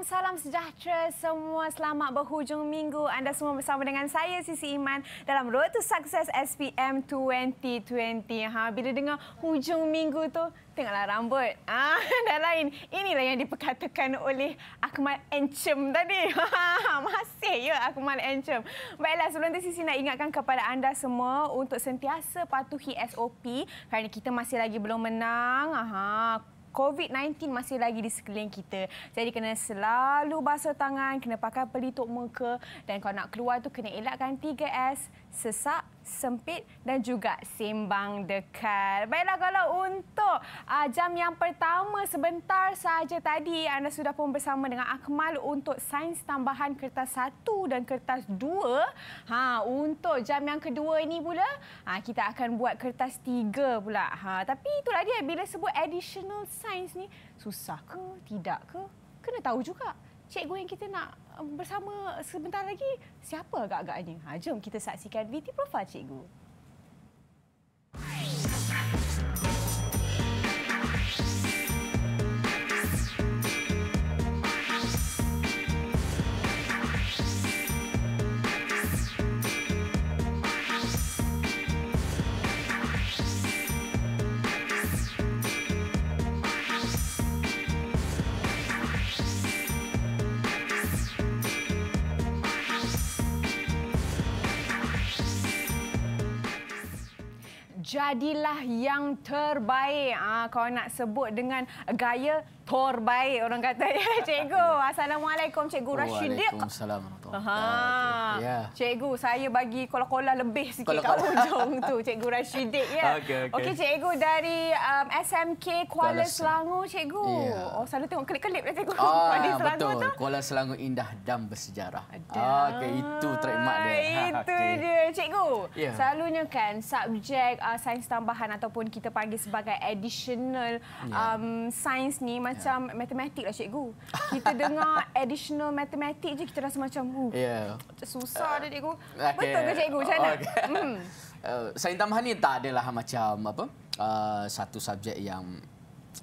Salam, sejahtera semua. Selamat berhujung minggu. Anda semua bersama dengan saya, Sisi Iman, dalam Road to Success SPM 2020. Ha, bila dengar hujung minggu tu, tengoklah rambut. Ah, ha, dan lain. Inilah yang diperkatakan oleh Akmal Encem tadi. Ha, masih ya Akmal Encem. Baiklah, sebelum tu Sisi nak ingatkan kepada anda semua untuk sentiasa patuhi SOP kerana kita masih lagi belum menang. Ha, COVID-19 masih lagi di sekeliling kita. Jadi kena selalu basuh tangan, kena pakai pelitup muka dan kalau nak keluar tu kena elakkan 3S, sesak, sempit dan juga simbang dekat. Baiklah kalau untuk uh, jam yang pertama sebentar saja tadi anda sudah pun bersama dengan Akmal untuk sains tambahan kertas satu dan kertas dua. Ha, untuk jam yang kedua ini pula ha, kita akan buat kertas tiga pula. Ha, tapi itulah dia bila sebut additional sains ni susah ke tidak ke? Kena tahu juga cikgu yang kita nak bersama sebentar lagi siapa agak-agaknya. Ha, jom kita saksikan VT Profile Cikgu. jadilah yang terbaik. Ah, kau nak sebut dengan gaya terbaik orang kata ya cikgu. Assalamualaikum cikgu Rashidiq. Waalaikumsalam. Ah, Okay. Yeah. Cikgu, saya bagi kolah-kolah lebih sikit kolah -kolah. kat hujung tu. Cikgu Rashidik ya. Okey, okay. okay, cikgu dari um, SMK Kuala, Kuala Selangor, cikgu. Yeah. Oh, selalu tengok kelip-kelip dah cikgu. Ah, Kuala Selangor betul. Tu. Kuala Selangor indah dan bersejarah. Ah, okay, itu trademark dia. Ah, itu okay. dia, cikgu. Yeah. Selalunya kan subjek uh, sains tambahan ataupun kita panggil sebagai additional yeah. um, sains ni macam yeah. matematik lah cikgu. Kita dengar additional matematik je kita rasa macam Uh, ya. Yeah. Susah dia cikgu. Eh, okay. Betul ke cikgu? Macam mana? Okay. Hmm. Uh, ni tak adalah macam apa uh, satu subjek yang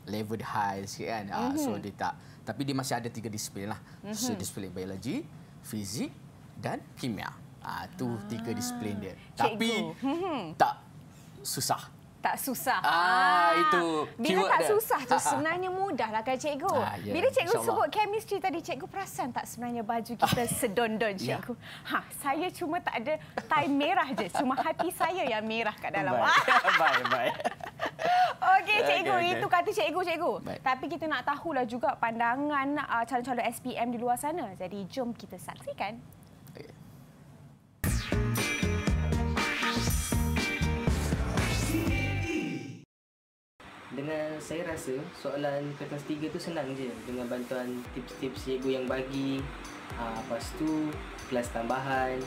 level high sikit kan. mm-hmm. So mhm. dia tak. Tapi dia masih ada tiga disiplin lah. Mm-hmm. So disiplin biologi, fizik dan kimia. Ah uh, tu ah. tiga disiplin dia. Cikgu. Tapi mhm. tak susah tak susah. Ah, ah itu. Bila tak dia. susah tu ah, sebenarnya mudahlah kan cikgu. Ah, yeah. Bila cikgu Insya sebut Allah. chemistry tadi cikgu perasan tak sebenarnya baju ah. kita sedondon ya. cikgu. Yeah. Ha, saya cuma tak ada tie merah je, cuma hati saya yang merah kat dalam. Bye bye. Okey cikgu, okay, itu kata cikgu cikgu. Bye. Tapi kita nak tahulah juga pandangan uh, calon-calon SPM di luar sana. Jadi jom kita saksikan. Okay. Dengan saya rasa soalan kertas tiga tu senang je dengan bantuan tips-tips cikgu yang bagi ha, Lepas tu kelas tambahan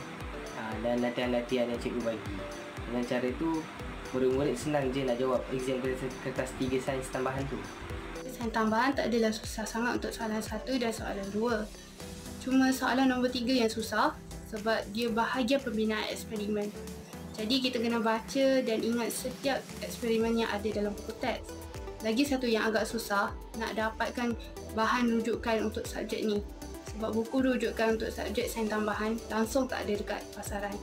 ha, dan latihan-latihan yang cikgu bagi Dengan cara tu murid-murid senang je nak jawab exam kertas, kertas tiga sains tambahan tu Sains tambahan tak adalah susah sangat untuk soalan satu dan soalan dua Cuma soalan nombor tiga yang susah sebab dia bahagian pembinaan eksperimen jadi kita kena baca dan ingat setiap eksperimen yang ada dalam buku teks. Lagi satu yang agak susah nak dapatkan bahan rujukan untuk subjek ni. Sebab buku rujukan untuk subjek sains tambahan langsung tak ada dekat pasaran.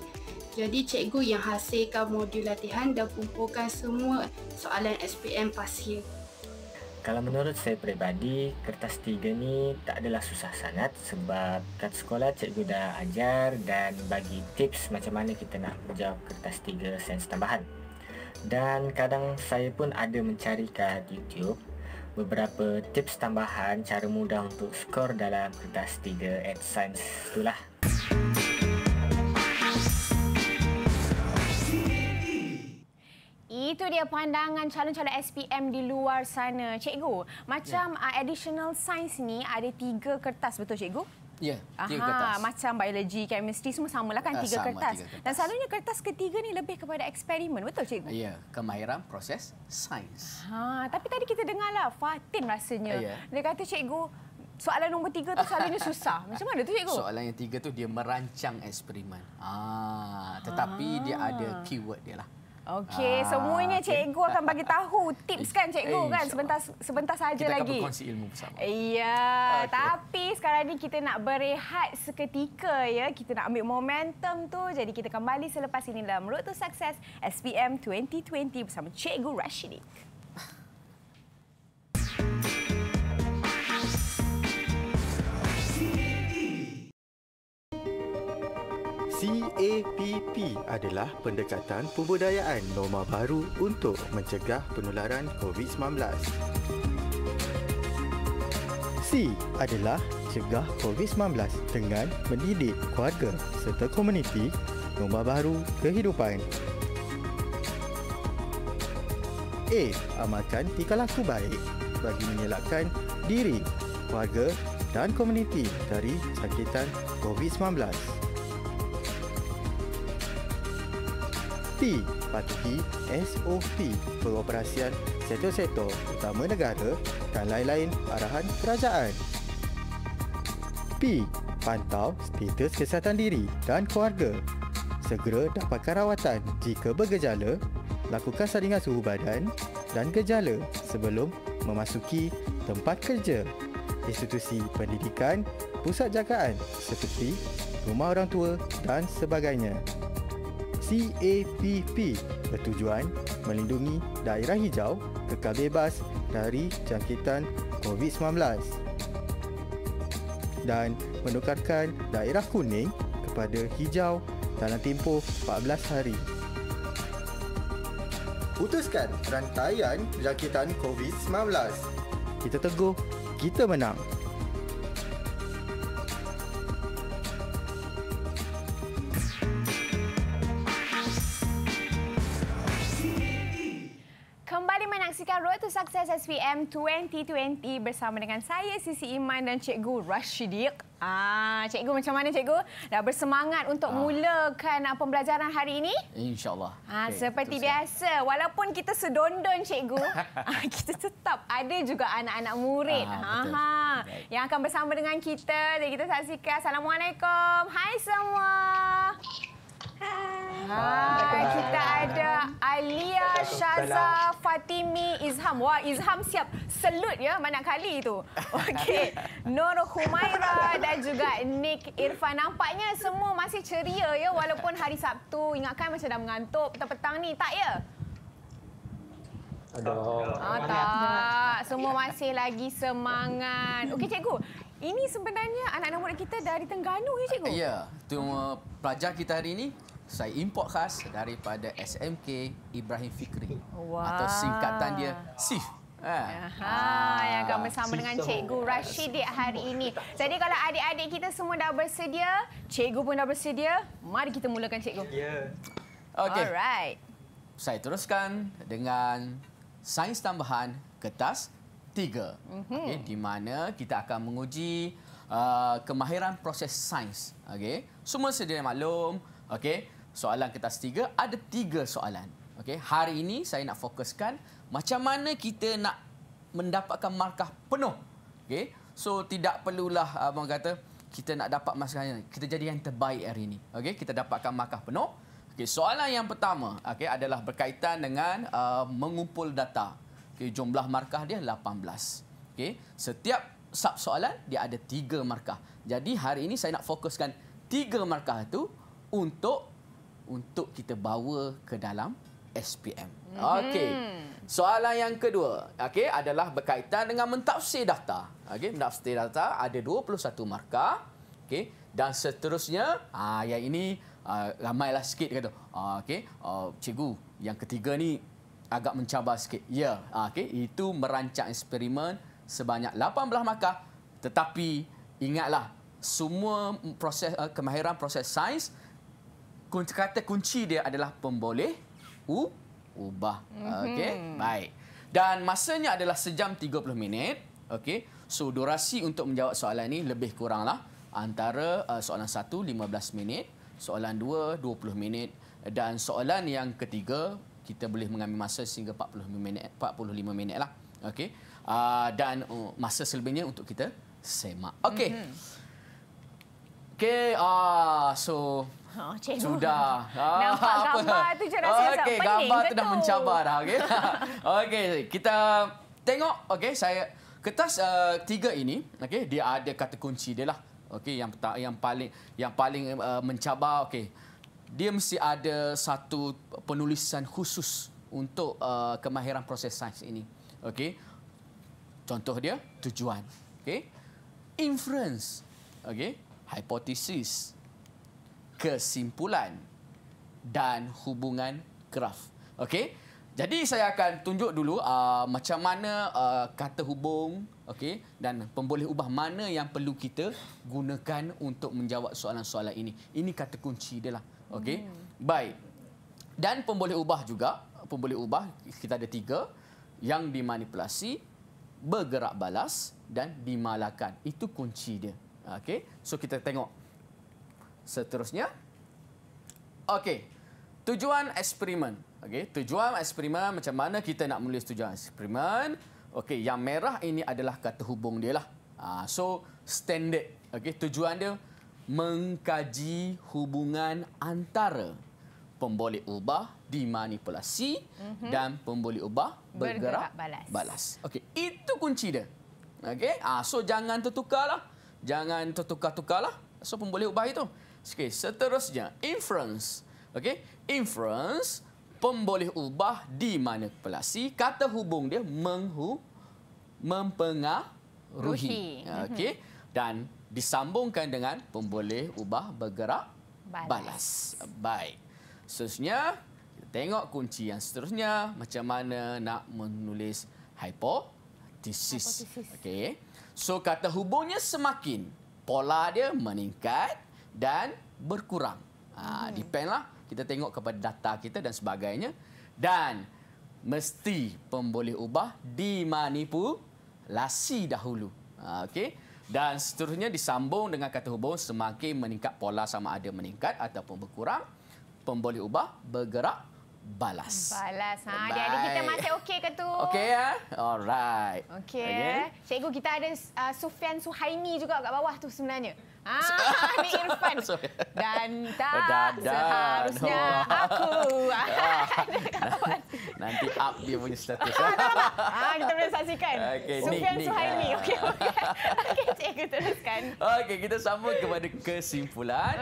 Jadi cikgu yang hasilkan modul latihan dan kumpulkan semua soalan SPM pasir kalau menurut saya pribadi, kertas tiga ni tak adalah susah sangat sebab kat sekolah cikgu dah ajar dan bagi tips macam mana kita nak menjawab kertas tiga sains tambahan. Dan kadang saya pun ada mencari kat YouTube beberapa tips tambahan cara mudah untuk skor dalam kertas tiga at science itulah. itu dia pandangan calon-calon SPM di luar sana. Cikgu, macam yeah. Uh, additional science ni ada tiga kertas betul cikgu? Ya, yeah, tiga kertas. Macam biologi, chemistry semua lah kan, ah, tiga, sama, kertas. tiga kertas. Dan selalunya kertas ketiga ni lebih kepada eksperimen, betul cikgu? Ya, yeah, kemahiran proses sains. Ha, tapi tadi kita dengarlah Fatin rasanya. yeah. Dia kata cikgu, soalan nombor tiga tu selalunya susah. Macam mana tu cikgu? Soalan yang tiga tu dia merancang eksperimen. Ah, tetapi ha. dia ada keyword dia lah. Okey, ah, semuanya okay. cikgu akan bagi tahu tips kan cikgu eh, kan sebentar sebentar saja lagi. Kita berkongsi ilmu bersama. Iya, okay. tapi sekarang ni kita nak berehat seketika ya. Kita nak ambil momentum tu. Jadi kita kembali selepas ini dalam Road to Success SPM 2020 bersama Cikgu Rashidik. PAPP adalah pendekatan pembudayaan norma baru untuk mencegah penularan COVID-19. C adalah cegah COVID-19 dengan mendidik keluarga serta komuniti norma baru kehidupan. A. Amalkan tingkah laku baik bagi menyelakkan diri, keluarga dan komuniti dari sakitan COVID-19. SOP pasti SOP pengoperasian sektor-sektor utama negara dan lain-lain arahan kerajaan. P. Pantau status kesihatan diri dan keluarga. Segera dapatkan rawatan jika bergejala, lakukan saringan suhu badan dan gejala sebelum memasuki tempat kerja, institusi pendidikan, pusat jagaan seperti rumah orang tua dan sebagainya. CAPP bertujuan melindungi daerah hijau kekal bebas dari jangkitan COVID-19 dan menukarkan daerah kuning kepada hijau dalam tempoh 14 hari. Putuskan rantaian jangkitan COVID-19. Kita teguh, kita menang. SPM 2020 bersama dengan saya Sisi Iman dan Cikgu Rashidiq. Ah, cikgu macam mana cikgu? Dah bersemangat untuk ah. mulakan ah, pembelajaran hari ini? Insyaallah. Ah, okay, seperti biasa, walaupun kita sedondon cikgu, ah, kita tetap ada juga anak-anak murid. Ah, ha Yang akan bersama dengan kita. Jadi kita saksikan. Assalamualaikum. Hai semua. Hai. Hai. Kita ada Alia Shaza Fatimi Izham. Wah, Izham siap selut ya mana kali itu. Okey. Nur Humaira dan juga Nick Irfan. Nampaknya semua masih ceria ya walaupun hari Sabtu. Ingatkan macam dah mengantuk petang-petang ni. Tak ya? Aduh. Ah, tak. Semua masih lagi semangat. Okey, cikgu. Ini sebenarnya anak anak murid kita dari Tengganu ya cikgu? Ya, cuma uh, pelajar kita hari ini saya import khas daripada SMK Ibrahim Fikri. Wah. Atau singkatan dia SIF. Ha. Ah, yang akan bersama dengan Cikgu Rashidi hari ini. Jadi kalau adik-adik kita semua dah bersedia, Cikgu pun dah bersedia, mari kita mulakan Cikgu. Ya. Okay. Alright. Saya teruskan dengan sains tambahan kertas tiga mm-hmm. okay, di mana kita akan menguji uh, kemahiran proses sains. Okay. Semua sedia maklum. Okay. Soalan kertas tiga, ada tiga soalan. Okay. Hari ini saya nak fokuskan macam mana kita nak mendapatkan markah penuh. Okay. So tidak perlulah abang kata kita nak dapat masalahnya. Kita jadi yang terbaik hari ini. Okay. Kita dapatkan markah penuh. Okay. Soalan yang pertama okay, adalah berkaitan dengan uh, mengumpul data. Okay, jumlah markah dia 18. Okay, setiap sub soalan dia ada tiga markah. Jadi hari ini saya nak fokuskan tiga markah itu untuk untuk kita bawa ke dalam SPM. Okey. Hmm. Soalan yang kedua, okey adalah berkaitan dengan mentafsir data. Okey, mentafsir data ada 21 markah. Okey, dan seterusnya, ah yang ini uh, ramailah sikit kata. Ah okey, uh, cikgu, yang ketiga ni agak mencabar sikit. Ya, ah, okey, itu merancang eksperimen sebanyak 18 markah tetapi ingatlah semua proses uh, kemahiran proses sains kunci kata kunci dia adalah pemboleh u ubah. Mhm. Okey, mm-hmm. baik. Dan masanya adalah sejam 30 minit. Okey. So durasi untuk menjawab soalan ini lebih kuranglah antara uh, soalan 1 15 minit, soalan 2 20 minit dan soalan yang ketiga kita boleh mengambil masa sehingga 45 minit 45 minitlah okey uh, dan uh, masa selebihnya untuk kita semak okey mm-hmm. okey uh, so Oh, cikgu. Sudah. Nampak ah, gambar Apa? tu je rasa okay, pening gambar tu dah mencabar dah. Okey, okay, kita tengok. Okay, saya kertas uh, tiga ini. okay. dia ada kata kunci dia lah. okay. yang yang paling yang paling uh, mencabar. okay dia mesti ada satu penulisan khusus untuk uh, kemahiran proses sains ini. Okey. Contoh dia tujuan. Okey. Inference. Okey. Hipotesis. Kesimpulan dan hubungan graf. Okey. Jadi saya akan tunjuk dulu uh, macam mana uh, kata hubung okey dan pemboleh ubah mana yang perlu kita gunakan untuk menjawab soalan-soalan ini ini kata kunci dia lah okey hmm. baik dan pemboleh ubah juga pemboleh ubah kita ada tiga yang dimanipulasi bergerak balas dan dimalakan itu kunci dia okey so kita tengok seterusnya okey tujuan eksperimen okey tujuan eksperimen macam mana kita nak menulis tujuan eksperimen Okey, yang merah ini adalah kata hubung dia lah. Ah, so, standard. Okey, tujuan dia mengkaji hubungan antara pemboleh ubah dimanipulasi mm -hmm. dan pemboleh ubah bergerak, bergerak balas. balas. Okey, itu kunci dia. Okey, ah, so jangan tertukarlah. Jangan tertukar-tukarlah. So, pemboleh ubah itu. Okey, seterusnya, inference. Okey, inference pemboleh ubah di mana pula si kata hubung dia menghu mempengaruhi ya, okey dan disambungkan dengan pemboleh ubah bergerak balas, balas. baik seterusnya kita tengok kunci yang seterusnya macam mana nak menulis hipotesis, hypothesis. okey so kata hubungnya semakin pola dia meningkat dan berkurang ah ha, hmm. lah kita tengok kepada data kita dan sebagainya dan mesti pemboleh ubah dimanipulasi dahulu. Ha, okey. Dan seterusnya disambung dengan kata hubung semakin meningkat pola sama ada meningkat ataupun berkurang pemboleh ubah bergerak balas. Balas. Ha, jadi kita masih okey ke tu? Okey ya. Alright. Okey. Okay. Cikgu kita ada uh, Sufian Suhaimi juga kat bawah tu sebenarnya. Ah, ni Irfan. Dan tak dan, dan. seharusnya no. Oh. aku ada ah. Nanti up dia punya status. Eh. Ah, ah kita boleh saksikan. Okay, Sufian Suhaimi. Ah. Okey, okay. okay, cikgu teruskan. Okey, kita sambung kepada kesimpulan.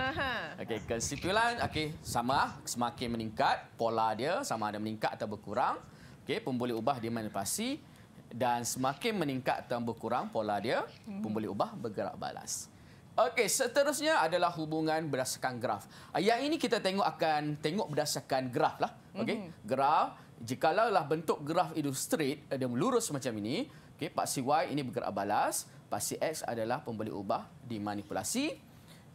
Okey, kesimpulan. Okey, sama lah. Semakin meningkat pola dia. Sama ada meningkat atau berkurang. Okey, pun ubah dia manipulasi dan semakin meningkat atau berkurang pola dia, pun ubah bergerak balas. Okey, seterusnya adalah hubungan berdasarkan graf. Ah, yang ini kita tengok akan tengok berdasarkan graf lah. Okey, mm -hmm. graf jikalaulah bentuk graf itu straight eh, dan lurus macam ini, okey, paksi y ini bergerak balas, paksi x adalah pembeli ubah dimanipulasi.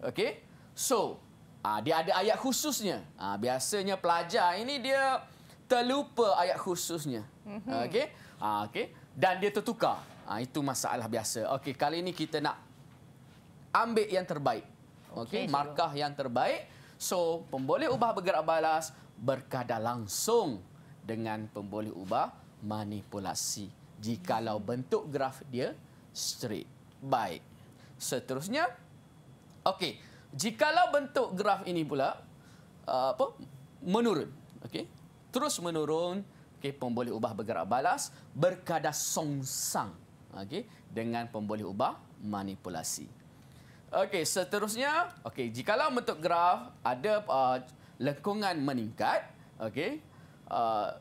Okey. So, ah, dia ada ayat khususnya. Ah, biasanya pelajar ini dia terlupa ayat khususnya. Mhm. Okey. okey dan dia tertukar. itu masalah biasa. Okey, kali ini kita nak ambil yang terbaik. Okey, okay, markah yang terbaik. So, pemboleh ubah bergerak balas berkada langsung dengan pemboleh ubah manipulasi jikalau bentuk graf dia straight. Baik. Seterusnya, okey, jikalau bentuk graf ini pula uh, apa menurun. Okey. Terus menurun, Okay, pemboleh ubah bergerak balas berkada songsang. Okey, dengan pemboleh ubah manipulasi. Okey, seterusnya, okey, jikalau bentuk graf ada uh, lengkungan meningkat, okey. Uh,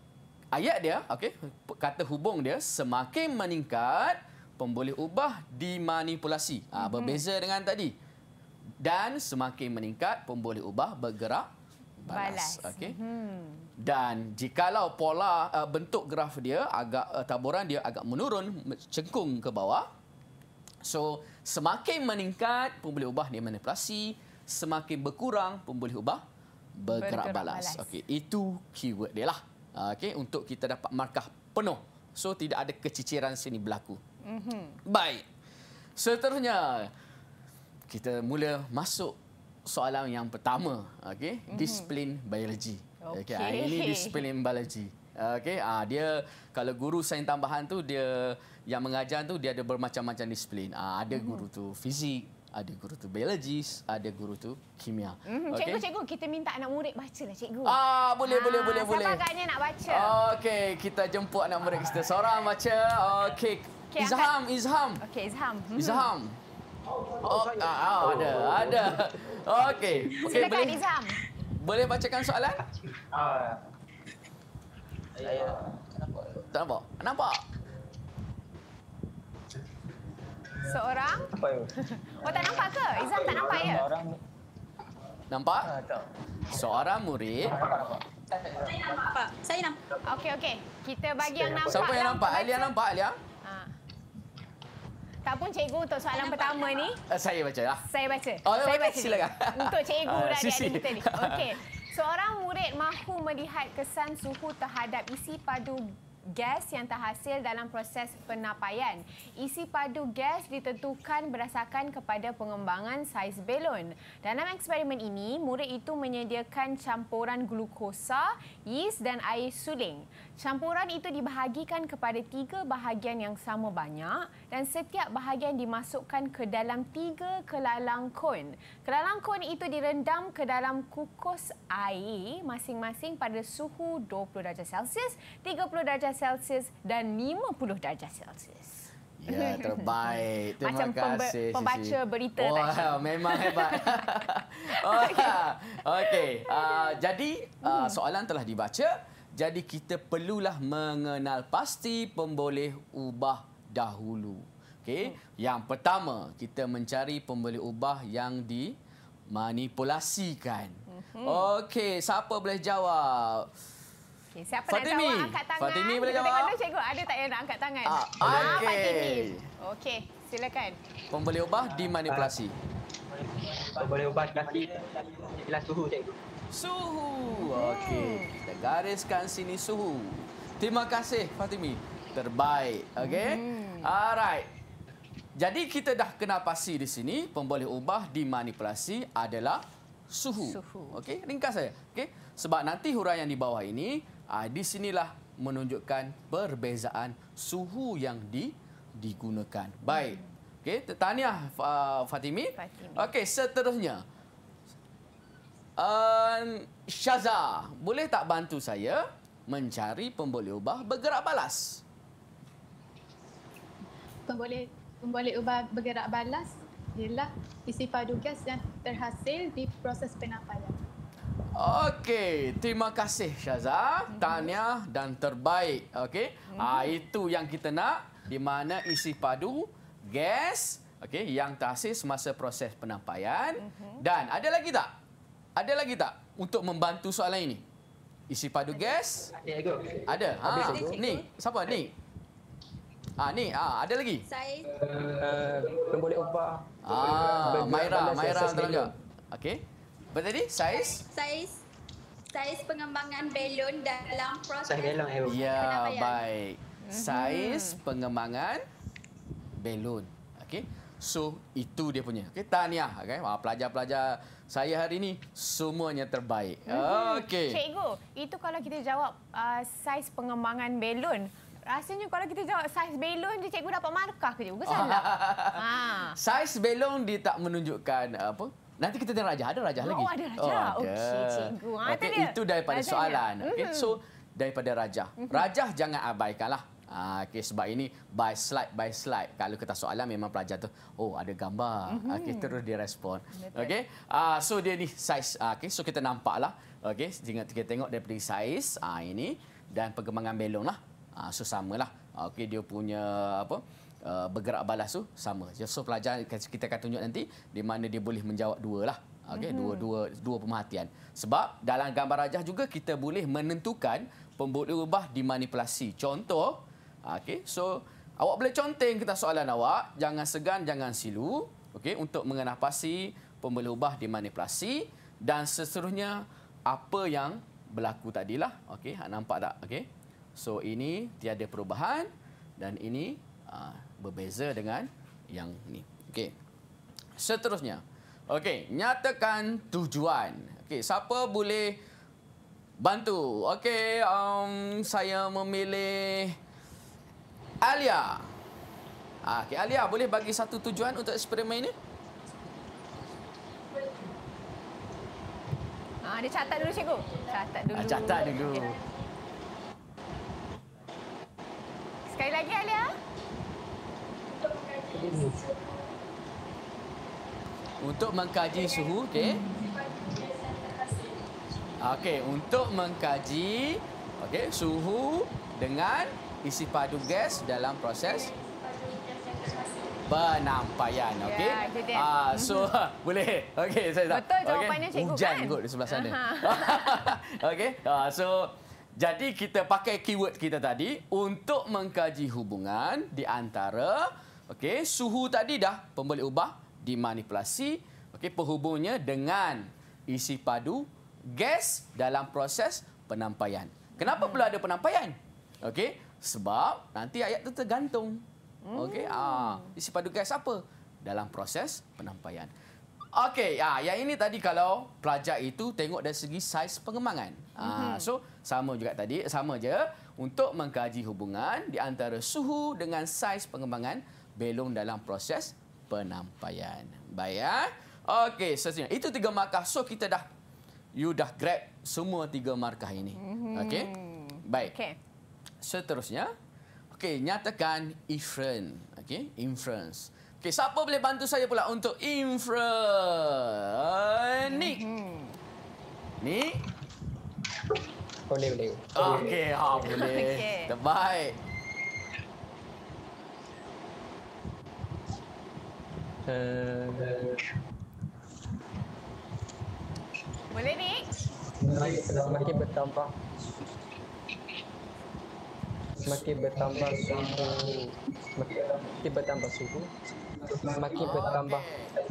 ayat dia, okey, kata hubung dia semakin meningkat, pemboleh ubah dimanipulasi. mm -hmm. berbeza dengan tadi. Dan semakin meningkat, pemboleh ubah bergerak balas. balas. Okey. Mm -hmm. Dan jikalau pola uh, bentuk graf dia agak uh, taburan dia agak menurun, cengkung ke bawah. So, Semakin meningkat pun ubah dia manipulasi, semakin berkurang pun ubah bergerak, bergerak balas. balas. Okey, itu keyword dia lah. Ah, okey, untuk kita dapat markah penuh. So tidak ada keciciran sini berlaku. Mm-hmm. Baik. Seterusnya kita mula masuk soalan yang pertama, okey, mm-hmm. disiplin biologi. Okey, okay. ini disiplin biologi. Okey, ah dia kalau guru sains tambahan tu dia yang mengajar tu dia ada bermacam-macam disiplin. Ah ada mm-hmm. guru tu fizik, ada guru tu biologi, ada guru tu kimia. Mm-hmm. Okay. Cikgu-cikgu, kita minta anak murid bacalah cikgu. Ah boleh ah, boleh boleh boleh. Siapa agaknya nak baca? Okey, kita jemput anak murid kita seorang baca. Okey. Okay, Izham, akan... Izham. Okey, Izham. Izham. Oh, oh, ah, ah, oh, ada, ada. Okey. Okay, Silakan boleh. Izham. Boleh bacakan soalan? Ah. Uh. Saya tak nampak. Tak nampak? Nampak? Seorang? Apa Oh, tak nampak ke? Izam tak nampak ya? Nampak? Ah, Seorang murid. Saya nampak. Saya nampak. Okey, okey. Kita bagi yang nampak. Siapa yang nampak? Alia nampak, Alia? Ah. Tak pun cikgu untuk soalan nampak, pertama ni. Eh, saya baca lah. Saya baca. Oh, saya baca. Silakan. Untuk cikgu uh, dah ada ni. Okey. Seorang murid mahu melihat kesan suhu terhadap isi padu gas yang terhasil dalam proses penapaian. Isi padu gas ditentukan berdasarkan kepada pengembangan saiz belon. Dalam eksperimen ini, murid itu menyediakan campuran glukosa, yeast dan air suling. Campuran itu dibahagikan kepada tiga bahagian yang sama banyak dan setiap bahagian dimasukkan ke dalam tiga kelalang kon. Kelalang kon itu direndam ke dalam kukus air masing-masing pada suhu 20 darjah Celsius, 30 darjah Celsius dan 50 darjah Celsius. Ya, terbaik. Terima Macam kasih. Macam pembaca Sisi. berita wow, tadi. Memang hebat. okay. Okay. Uh, jadi, uh, soalan telah dibaca. Jadi kita perlulah mengenal pasti pemboleh ubah dahulu. okay? hmm. yang pertama kita mencari pemboleh ubah yang dimanipulasikan. Hmm. Okey, siapa boleh jawab? Okay, siapa nak jawab? Angkat tangan. Fatimi boleh jawab. Tengok dulu cikgu, ada tak yang nak angkat tangan? Ah, okay. ah Fatimi. Okey, silakan. Pemboleh ubah dimanipulasi. Ah, pemboleh ubah dikasih jelas suhu cikgu. Suhu. Hmm. Okey, kita gariskan sini suhu. Terima kasih Fatimi. Terbaik. Okey. Hmm. Alright. Jadi kita dah kenal pasti di sini pemboleh ubah dimanipulasi adalah suhu. suhu. Okey, ringkas saja. Okey. Sebab nanti huraian di bawah ini ah, di sinilah menunjukkan perbezaan suhu yang di, digunakan. Baik. Hmm. Okey, tahniah uh, Fatimi. Fatimi. Okey, seterusnya. Um, ehm, Shaza, boleh tak bantu saya mencari pemboleh ubah bergerak balas? Pemboleh pemboleh ubah bergerak balas ialah isi padu gas yang terhasil di proses penapaian. Okey, terima kasih Shaza. Mhm. Tanya dan terbaik. Okey, mm itu yang kita nak di mana isi padu gas okey yang terhasil semasa proses penapaian. Mm-hmm. Dan ada lagi tak? Ada lagi tak untuk membantu soalan ini? Isi padu gas? Ada. Ha, ni, siapa ni? Ha, ni, ha, ada lagi? Saya. Uh, eh, Pemboleh eh, ubah. Ah, ha, Maira, Maira tolong jawab. Okey. Apa tadi? Saiz? Saiz. Saiz pengembangan balon dalam proses. Saiz balon. Eh, ya, baik. Mhm. Saiz pengembangan balon. Okey. So, itu dia punya. Okey, tahniah. okay pelajar-pelajar saya hari ini semuanya terbaik. Mm -hmm. Okey. Cikgu, itu kalau kita jawab uh, saiz pengembangan balon. Rasanya kalau kita jawab saiz balon je cikgu dapat markah ke juga Ke salah? Oh. Ha. Saiz balon dia tak menunjukkan uh, apa? Nanti kita tengok rajah. Ada rajah oh, lagi? Ada rajah. Oh, ada rajah. Okey, cikgu. Ha, okay, itu daripada rajah soalan. Okay, mhm. so, daripada rajah. Mhm. Rajah jangan abaikanlah. Ah, okay, sebab ini by slide by slide kalau kita soalan memang pelajar tu oh ada gambar mm-hmm. okey terus dia respon okey uh, so dia ni size uh, okey so kita nampaklah okey jangan kita tengok dari size uh, ini dan perkembangan belong lah uh, so samalah okey dia punya apa uh, bergerak balas tu sama Jadi, so pelajar kita akan tunjuk nanti di mana dia boleh menjawab dua lah okey mm-hmm. dua dua dua pemerhatian sebab dalam gambar rajah juga kita boleh menentukan pembuluh ubah dimanipulasi. Contoh, Okey, so awak boleh conteng kertas soalan awak, jangan segan, jangan silu, okey, untuk mengenapasi pembeli ubah dimanipulasi dan seterusnya apa yang berlaku tadilah. Okey, hak nampak tak? Okey. So ini tiada perubahan dan ini uh, berbeza dengan yang ni. Okey. Seterusnya. Okey, nyatakan tujuan. Okey, siapa boleh bantu? Okey, um, saya memilih Alia. Ha, ah, okay, Alia boleh bagi satu tujuan untuk eksperimen ini? Ha, dia catat dulu cikgu. Catat dulu. Ha, catat dulu. Sekali lagi Alia. Untuk mengkaji suhu, okey. Okey, untuk mengkaji okey, suhu dengan isi padu gas dalam proses penampayan. Ya, okay? Uh, ah, mm-hmm. so, uh, boleh? Okay, saya tak. Betul jawapannya, okay. Cikgu Hujan kan? kot di sebelah sana. okay, uh, ah, so... Jadi kita pakai keyword kita tadi untuk mengkaji hubungan di antara okay, suhu tadi dah pembeli ubah dimanipulasi okay, perhubungnya dengan isi padu gas dalam proses penampayan. Kenapa mm-hmm. perlu ada penampayan? Okay, sebab nanti ayat itu tergantung. Hmm. Okey. Ah, hmm. isi padu gas apa? Dalam proses penampaian. Okey, ah, yang ini tadi kalau pelajar itu tengok dari segi saiz pengembangan. Ah, hmm. Ah, so sama juga tadi, sama je untuk mengkaji hubungan di antara suhu dengan saiz pengembangan belum dalam proses penampaian. Baik ya. Okey, seterusnya. Itu tiga markah. So kita dah you dah grab semua tiga markah ini. Hmm. Okey. Baik. Okay seterusnya. Okey, nyatakan inference. Okey, inference. Okey, siapa boleh bantu saya pula untuk inference? ni, hmm. ni Boleh, boleh. Okey, ha boleh. Terbaik. Okay. Eh. Boleh ni? Naik selama bertambah semakin bertambah suhu semakin bertambah suhu semakin bertambah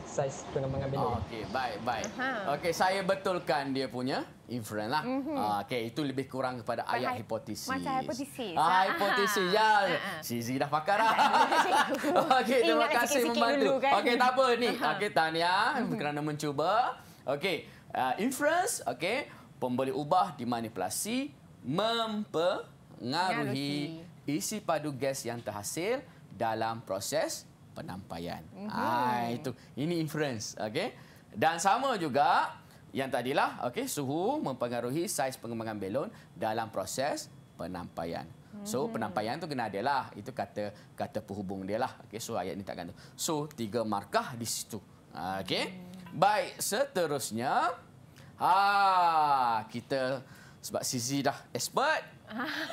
saiz pengembangan benda. Okey, baik, baik. Okey, saya betulkan dia punya inference lah. Mm-hmm. Okey, itu lebih kurang kepada ayat hipotesis. Macam hipotesis. Ah, hipotesis. Ya, si Z dah pakar lah. Okey, terima kasih membantu. Kan? Okey, tak apa ni. Okey, tanya mhm. kerana mencuba. Okey, uh, inference. Okey, pemboleh ubah dimanipulasi mempe mempengaruhi isi padu gas yang terhasil dalam proses penampayan. Mm -hmm. Ah, ha, itu ini inference, okey. Dan sama juga yang tadilah, okey, suhu mempengaruhi saiz pengembangan belon dalam proses penampayan. So hmm. penampayan tu kena ada lah. Itu kata kata perhubung dia lah. Okey, so ayat ni tak tu. So tiga markah di situ. Ah, okay? Hmm. Baik, seterusnya ha kita sebab Sizi dah expert,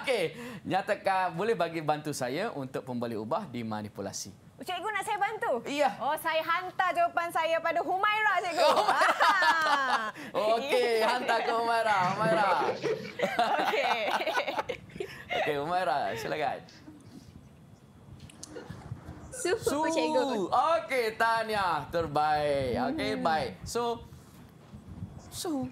Okey, nyatakan boleh bagi bantu saya untuk pembalik ubah dimanipulasi. Cikgu nak saya bantu? Iya. Oh, saya hantar jawapan saya pada Humaira, cikgu. Oh, Okey, hantar ke Humaira. Humaira. Okey. Okey, Humaira, silakan. Su, cikgu. Okey, Tania, Terbaik. Okey, hmm. baik. So, Su,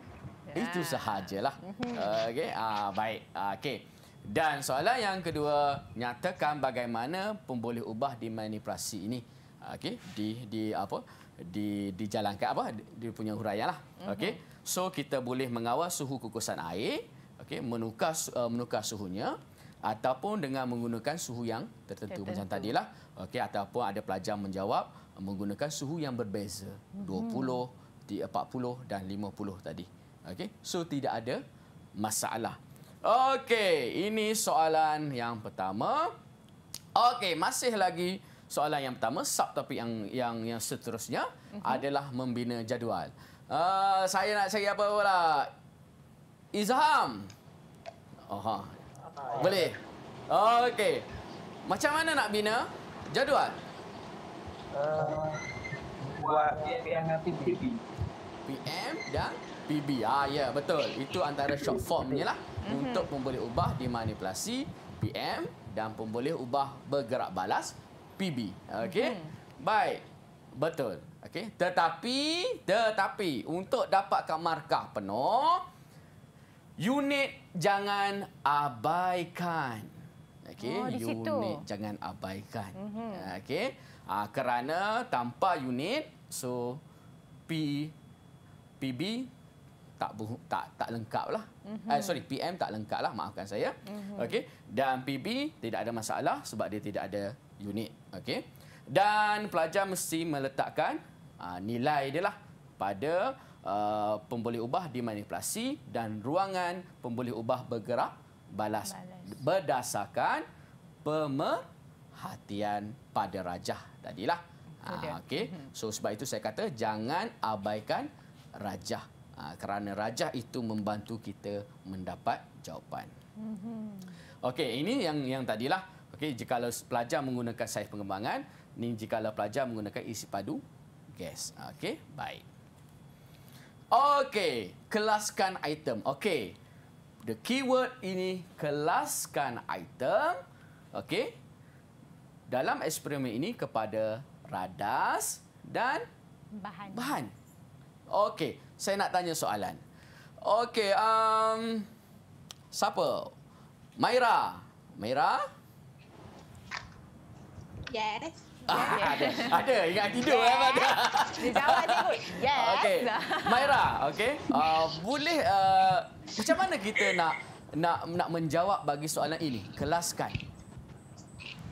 Yeah. Itu ah. sahajalah. Mhm. Okey, ah baik. Ah, okey. Dan soalan yang kedua, nyatakan bagaimana pemboleh ubah manipulasi ini. Ah, okey, di di apa? Di dijalankan apa? Dia punya huraianlah. Mhm. Okey. So kita boleh mengawal suhu kukusan air, okey, menukar eh, menukar suhunya ataupun dengan menggunakan suhu yang tertentu, tertentu. macam tadilah. Okey, ataupun ada pelajar menjawab menggunakan suhu yang berbeza. 20 mhm. di 40 dan 50 tadi. Okey. So tidak ada masalah. Okey, ini soalan yang pertama. Okey, masih lagi soalan yang pertama sub topik yang yang yang seterusnya uh-huh. adalah membina jadual. Uh, saya nak cari apa pula? Izham. Oha. Boleh. Okey. Macam mana nak bina jadual? Uh, buat PM dan PTP. PM dan PB. Ah, ya, yeah, betul. Itu antara short formnya lah. Mm-hmm. Untuk pemboleh ubah dimanipulasi PM dan pemboleh ubah bergerak balas PB. Okey? Mm-hmm. Baik. Betul. Okey. Tetapi, tetapi untuk dapatkan markah penuh, unit jangan abaikan. Okey, oh, unit situ. jangan abaikan. Mm-hmm. Okey. Ah, kerana tanpa unit, so P PB tak tak tak lengkap lah. Mm -hmm. eh, mhm. sorry, PM tak lengkap lah. Maafkan saya. Mm -hmm. Okey. Dan PB tidak ada masalah sebab dia tidak ada unit. Okey. Dan pelajar mesti meletakkan uh, nilai dia lah pada uh, pemboleh ubah manipulasi dan ruangan pemboleh ubah bergerak balas, balas. berdasarkan pemerhatian pada rajah tadilah. Ha, ah, okay. Mhm. So sebab itu saya kata jangan abaikan rajah. Ha, kerana rajah itu membantu kita mendapat jawapan. Mm-hmm. Okey, ini yang yang tadilah. Okey, jika pelajar menggunakan saiz pengembangan, ni jika pelajar menggunakan isi padu gas. Okey, baik. Okey, kelaskan item. Okey. The keyword ini kelaskan item. Okey. Dalam eksperimen ini kepada radas dan bahan. Bahan. Okey saya nak tanya soalan. Okey, um, siapa? Maira. Maira? Ada. Ah, ada. Ada. Ingat tidur yes. kan? Eh, ada. Dia jawab dia. Yes. Okay. Myra, okay. Uh, boleh, uh, macam mana kita nak nak nak menjawab bagi soalan ini? Kelaskan.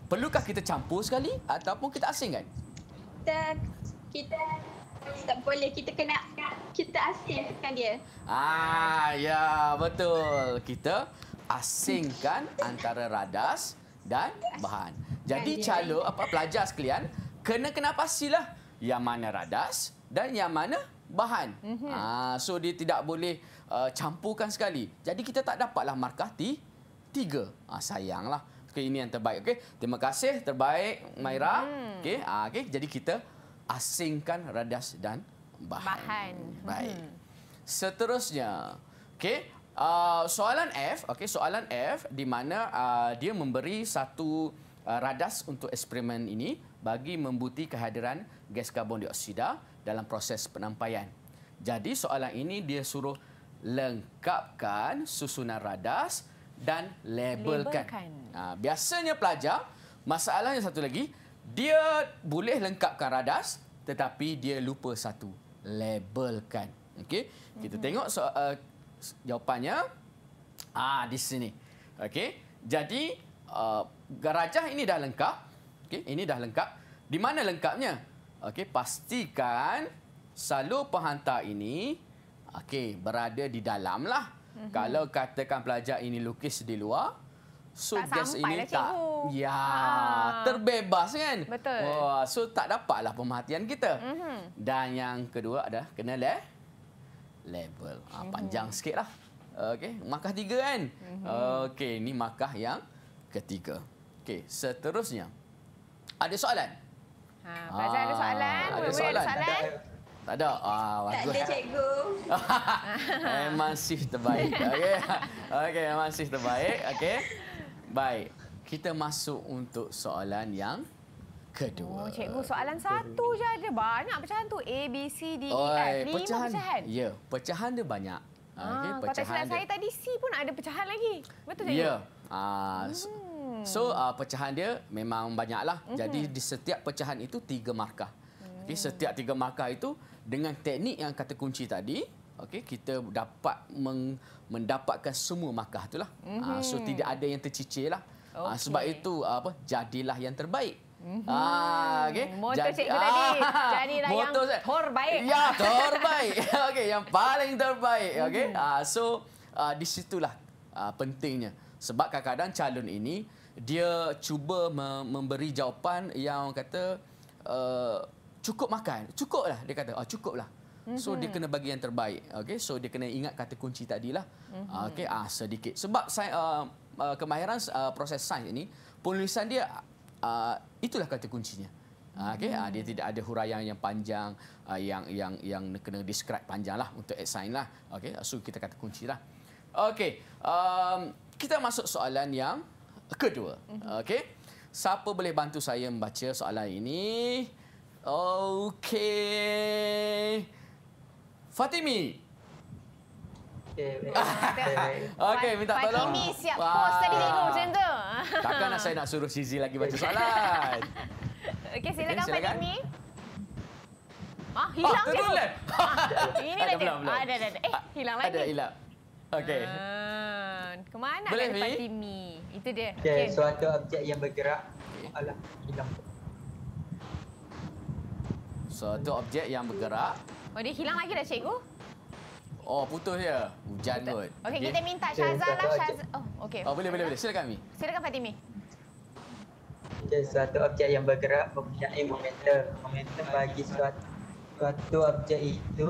Perlukah kita campur sekali ataupun kita asingkan? Kita, kita tak boleh kita kena kita asingkan dia. Ah ya betul. Kita asingkan antara radas dan bahan. Jadi calo apa pelajar sekalian kena kena pastilah yang mana radas dan yang mana bahan. Mm -hmm. Ah so dia tidak boleh uh, campurkan sekali. Jadi kita tak dapatlah markah T3. Ah sayanglah. Okey ini yang terbaik Okay Terima kasih terbaik Mayra. Mm. okay ah jadi kita asingkan radas dan bahan. bahan. Baik. Hmm. Seterusnya, okey, uh, soalan F, okey, soalan F di mana uh, dia memberi satu uh, radas untuk eksperimen ini bagi membukti kehadiran gas karbon dioksida dalam proses penampaian. Jadi soalan ini dia suruh lengkapkan susunan radas dan labelkan. labelkan. Uh, biasanya pelajar masalahnya satu lagi dia boleh lengkapkan radas tetapi dia lupa satu, labelkan. Okey. Kita mm -hmm. tengok so, uh, jawapannya ah di sini. Okey. Jadi uh, garajah ini dah lengkap. Okey, ini dah lengkap. Di mana lengkapnya? Okey, pastikan salur penghantar ini okey berada di dalamlah. Mm -hmm. Kalau katakan pelajar ini lukis di luar, So tak gas ini lah tak cikgu. ya ha. terbebas kan. Betul. Wah, so tak dapatlah pemerhatian kita. Mm -hmm. Dan yang kedua ada kena le level. Ha, ah, mhm. panjang mm -hmm. sikitlah. Okey, markah tiga kan. Mm -hmm. Okey, ni markah yang ketiga. Okey, seterusnya. Ada soalan? Ha, ha. ada ah, soalan. Ha. Ada soalan. Ada soalan? Tak ada. Ah, tak ada cikgu. Memang eh, masih terbaik. Okey. Okey, masih terbaik. Okey. Baik. Kita masuk untuk soalan yang kedua. Oh, cikgu, soalan satu je ada. Banyak pecahan tu. A, B, C, D, E, F. Lima pecahan. pecahan. Ya, pecahan dia banyak. Okay, ah, ah pecahan kata silap saya tadi C pun ada pecahan lagi. Betul tak? Ya. Ah, so, hmm. so uh, pecahan dia memang banyaklah. Hmm. Jadi di setiap pecahan itu tiga markah. Hmm. Okay, setiap tiga markah itu dengan teknik yang kata kunci tadi, okey kita dapat meng, mendapatkan semua makah itulah mm -hmm. so mhm. tidak ada yang tercicir lah ah, okay. sebab itu ah, apa jadilah yang terbaik Mm -hmm. ah, okay. Motor Jadi, cikgu ah, tadi Jadilah yang terbaik Ya terbaik okay, Yang paling terbaik mhm. okay. mm -hmm. ah, So ah, situlah ah, pentingnya Sebab kadang-kadang calon ini Dia cuba me memberi jawapan Yang kata uh, Cukup makan Cukuplah dia kata oh Cukuplah mm So dia mhm. kena bagi yang terbaik. Okey. So dia kena ingat kata kunci tadi tadilah. Mhm. Ah, Okey, ah sedikit. Sebab saya uh, kemahiran uh, proses sains ini, penulisan dia uh, itulah kata kuncinya. Okey, uh, dia tidak ada huraian yang panjang uh, yang yang yang kena describe panjanglah untuk assign lah. Okey, so kita kata kuncilah. Okey. Um, kita masuk soalan yang kedua. Mhm. Okey. Siapa boleh bantu saya membaca soalan ini? Okey. Fatimi. Okay, okay, minta tolong. Fatimi siap post tadi tengok macam tu. Takkan saya nak suruh Sizi lagi baca soalan. Okey, silakan, okay, silakan Fatimi. Ah, ah hilang lah. ah, tu. ini lagi. Ah, ada, ada, ada. Eh, ah, hilang ada, lagi. Ada, hilang. Okey. Uh, ke mana Boleh, ada Fatimi? Mi? Itu dia. Okey, okay. suatu objek yang bergerak. Alah, hilang. Suatu objek yang bergerak. Oh, dia hilang lagi dah, cikgu? Oh, putus dia. Hujan putus. kot. Okey, okay. kita minta Syazal lah. Syaz... Oh, okey. Oh, boleh, boleh, boleh. Silakan, Mi. Silakan, Fatimi. Okey, suatu objek yang bergerak mempunyai momentum. Momentum bagi suatu, suatu objek itu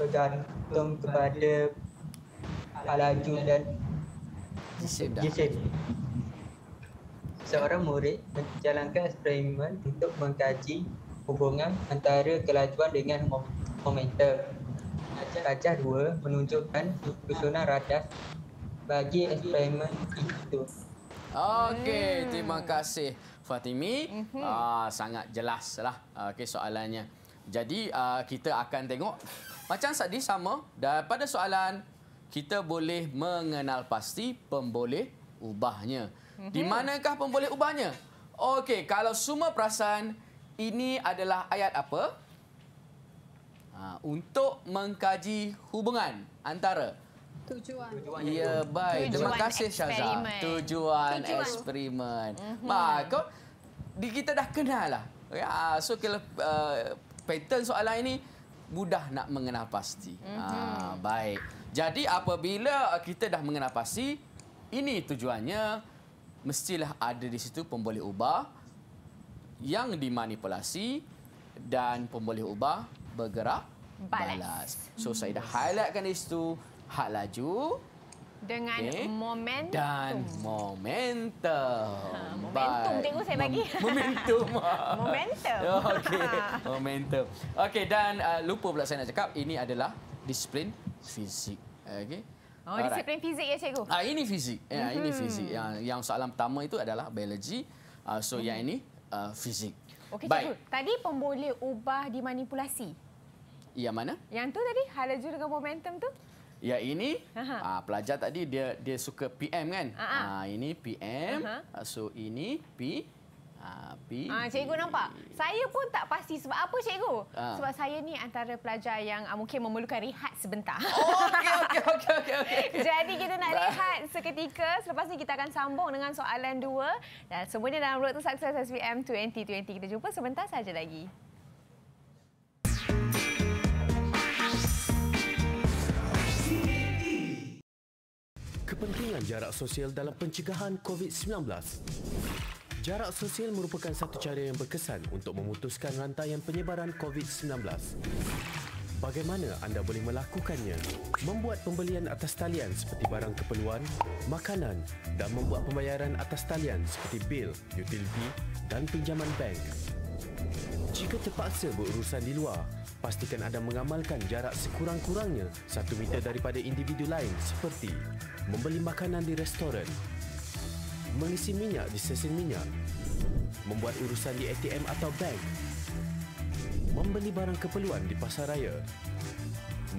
bergantung kepada laju dan gisim. Seorang murid menjalankan eksperimen untuk mengkaji hubungan antara kelajuan dengan momentum. Komentar momentum. Rajah 2 menunjukkan susunan radas bagi eksperimen itu. Okey, hmm. terima kasih Fatimi. Mm-hmm. Ah, sangat jelaslah lah, okay, soalannya. Jadi uh, kita akan tengok macam tadi sama daripada soalan kita boleh mengenal pasti pemboleh ubahnya. hmm Di manakah pemboleh ubahnya? Okey, kalau semua perasan ini adalah ayat apa? Ha, untuk mengkaji hubungan antara tujuan. Ya, yeah, baik. Terima kasih Syaza. Tujuan eksperimen. Mak, mm -hmm. kita dah kenal lah. Ya, so kalau uh, pattern soalan ini mudah nak mengenal pasti. Mm -hmm. ha, mhm. baik. Jadi apabila kita dah mengenal pasti, ini tujuannya mestilah ada di situ pemboleh ubah yang dimanipulasi dan pemboleh ubah bergerak balas. balas. So saya dah highlightkan di situ hak laju dengan okay. momentum dan momentum. Ha, momentum But tengok saya bagi. Momentum. momentum. Okey. Momentum. Okey dan uh, lupa pula saya nak cakap ini adalah disiplin fizik. Okey. Oh, Alright. disiplin fizik ya cikgu. Ah ini fizik. Ya, hmm ini mhm. fizik. Yang yang soalan pertama itu adalah biologi. Uh, so mm. yang mhm. ini uh, fizik. Okey cikgu. Tadi pemboleh ubah dimanipulasi. Yang mana? Yang tu tadi, hal laju dengan momentum tu. Ya ini uh, pelajar tadi dia dia suka PM kan? Ah uh, ini PM. Aha. So ini P Ah, cikgu nampak? Saya pun tak pasti sebab apa cikgu? Ah. Sebab saya ni antara pelajar yang mungkin memerlukan rehat sebentar. Oh, okey okey okey okay. Jadi kita nak rehat seketika selepas ni kita akan sambung dengan soalan dua. dan semuanya dalam road to success SPM 2020. Kita jumpa sebentar saja lagi. kepentingan jarak sosial dalam pencegahan COVID-19. Jarak sosial merupakan satu cara yang berkesan untuk memutuskan rantaian penyebaran COVID-19. Bagaimana anda boleh melakukannya? Membuat pembelian atas talian seperti barang keperluan, makanan dan membuat pembayaran atas talian seperti bil, utiliti dan pinjaman bank. Jika terpaksa berurusan di luar, pastikan anda mengamalkan jarak sekurang-kurangnya satu meter daripada individu lain seperti membeli makanan di restoran, mengisi minyak di stesen minyak, membuat urusan di ATM atau bank, membeli barang keperluan di pasar raya,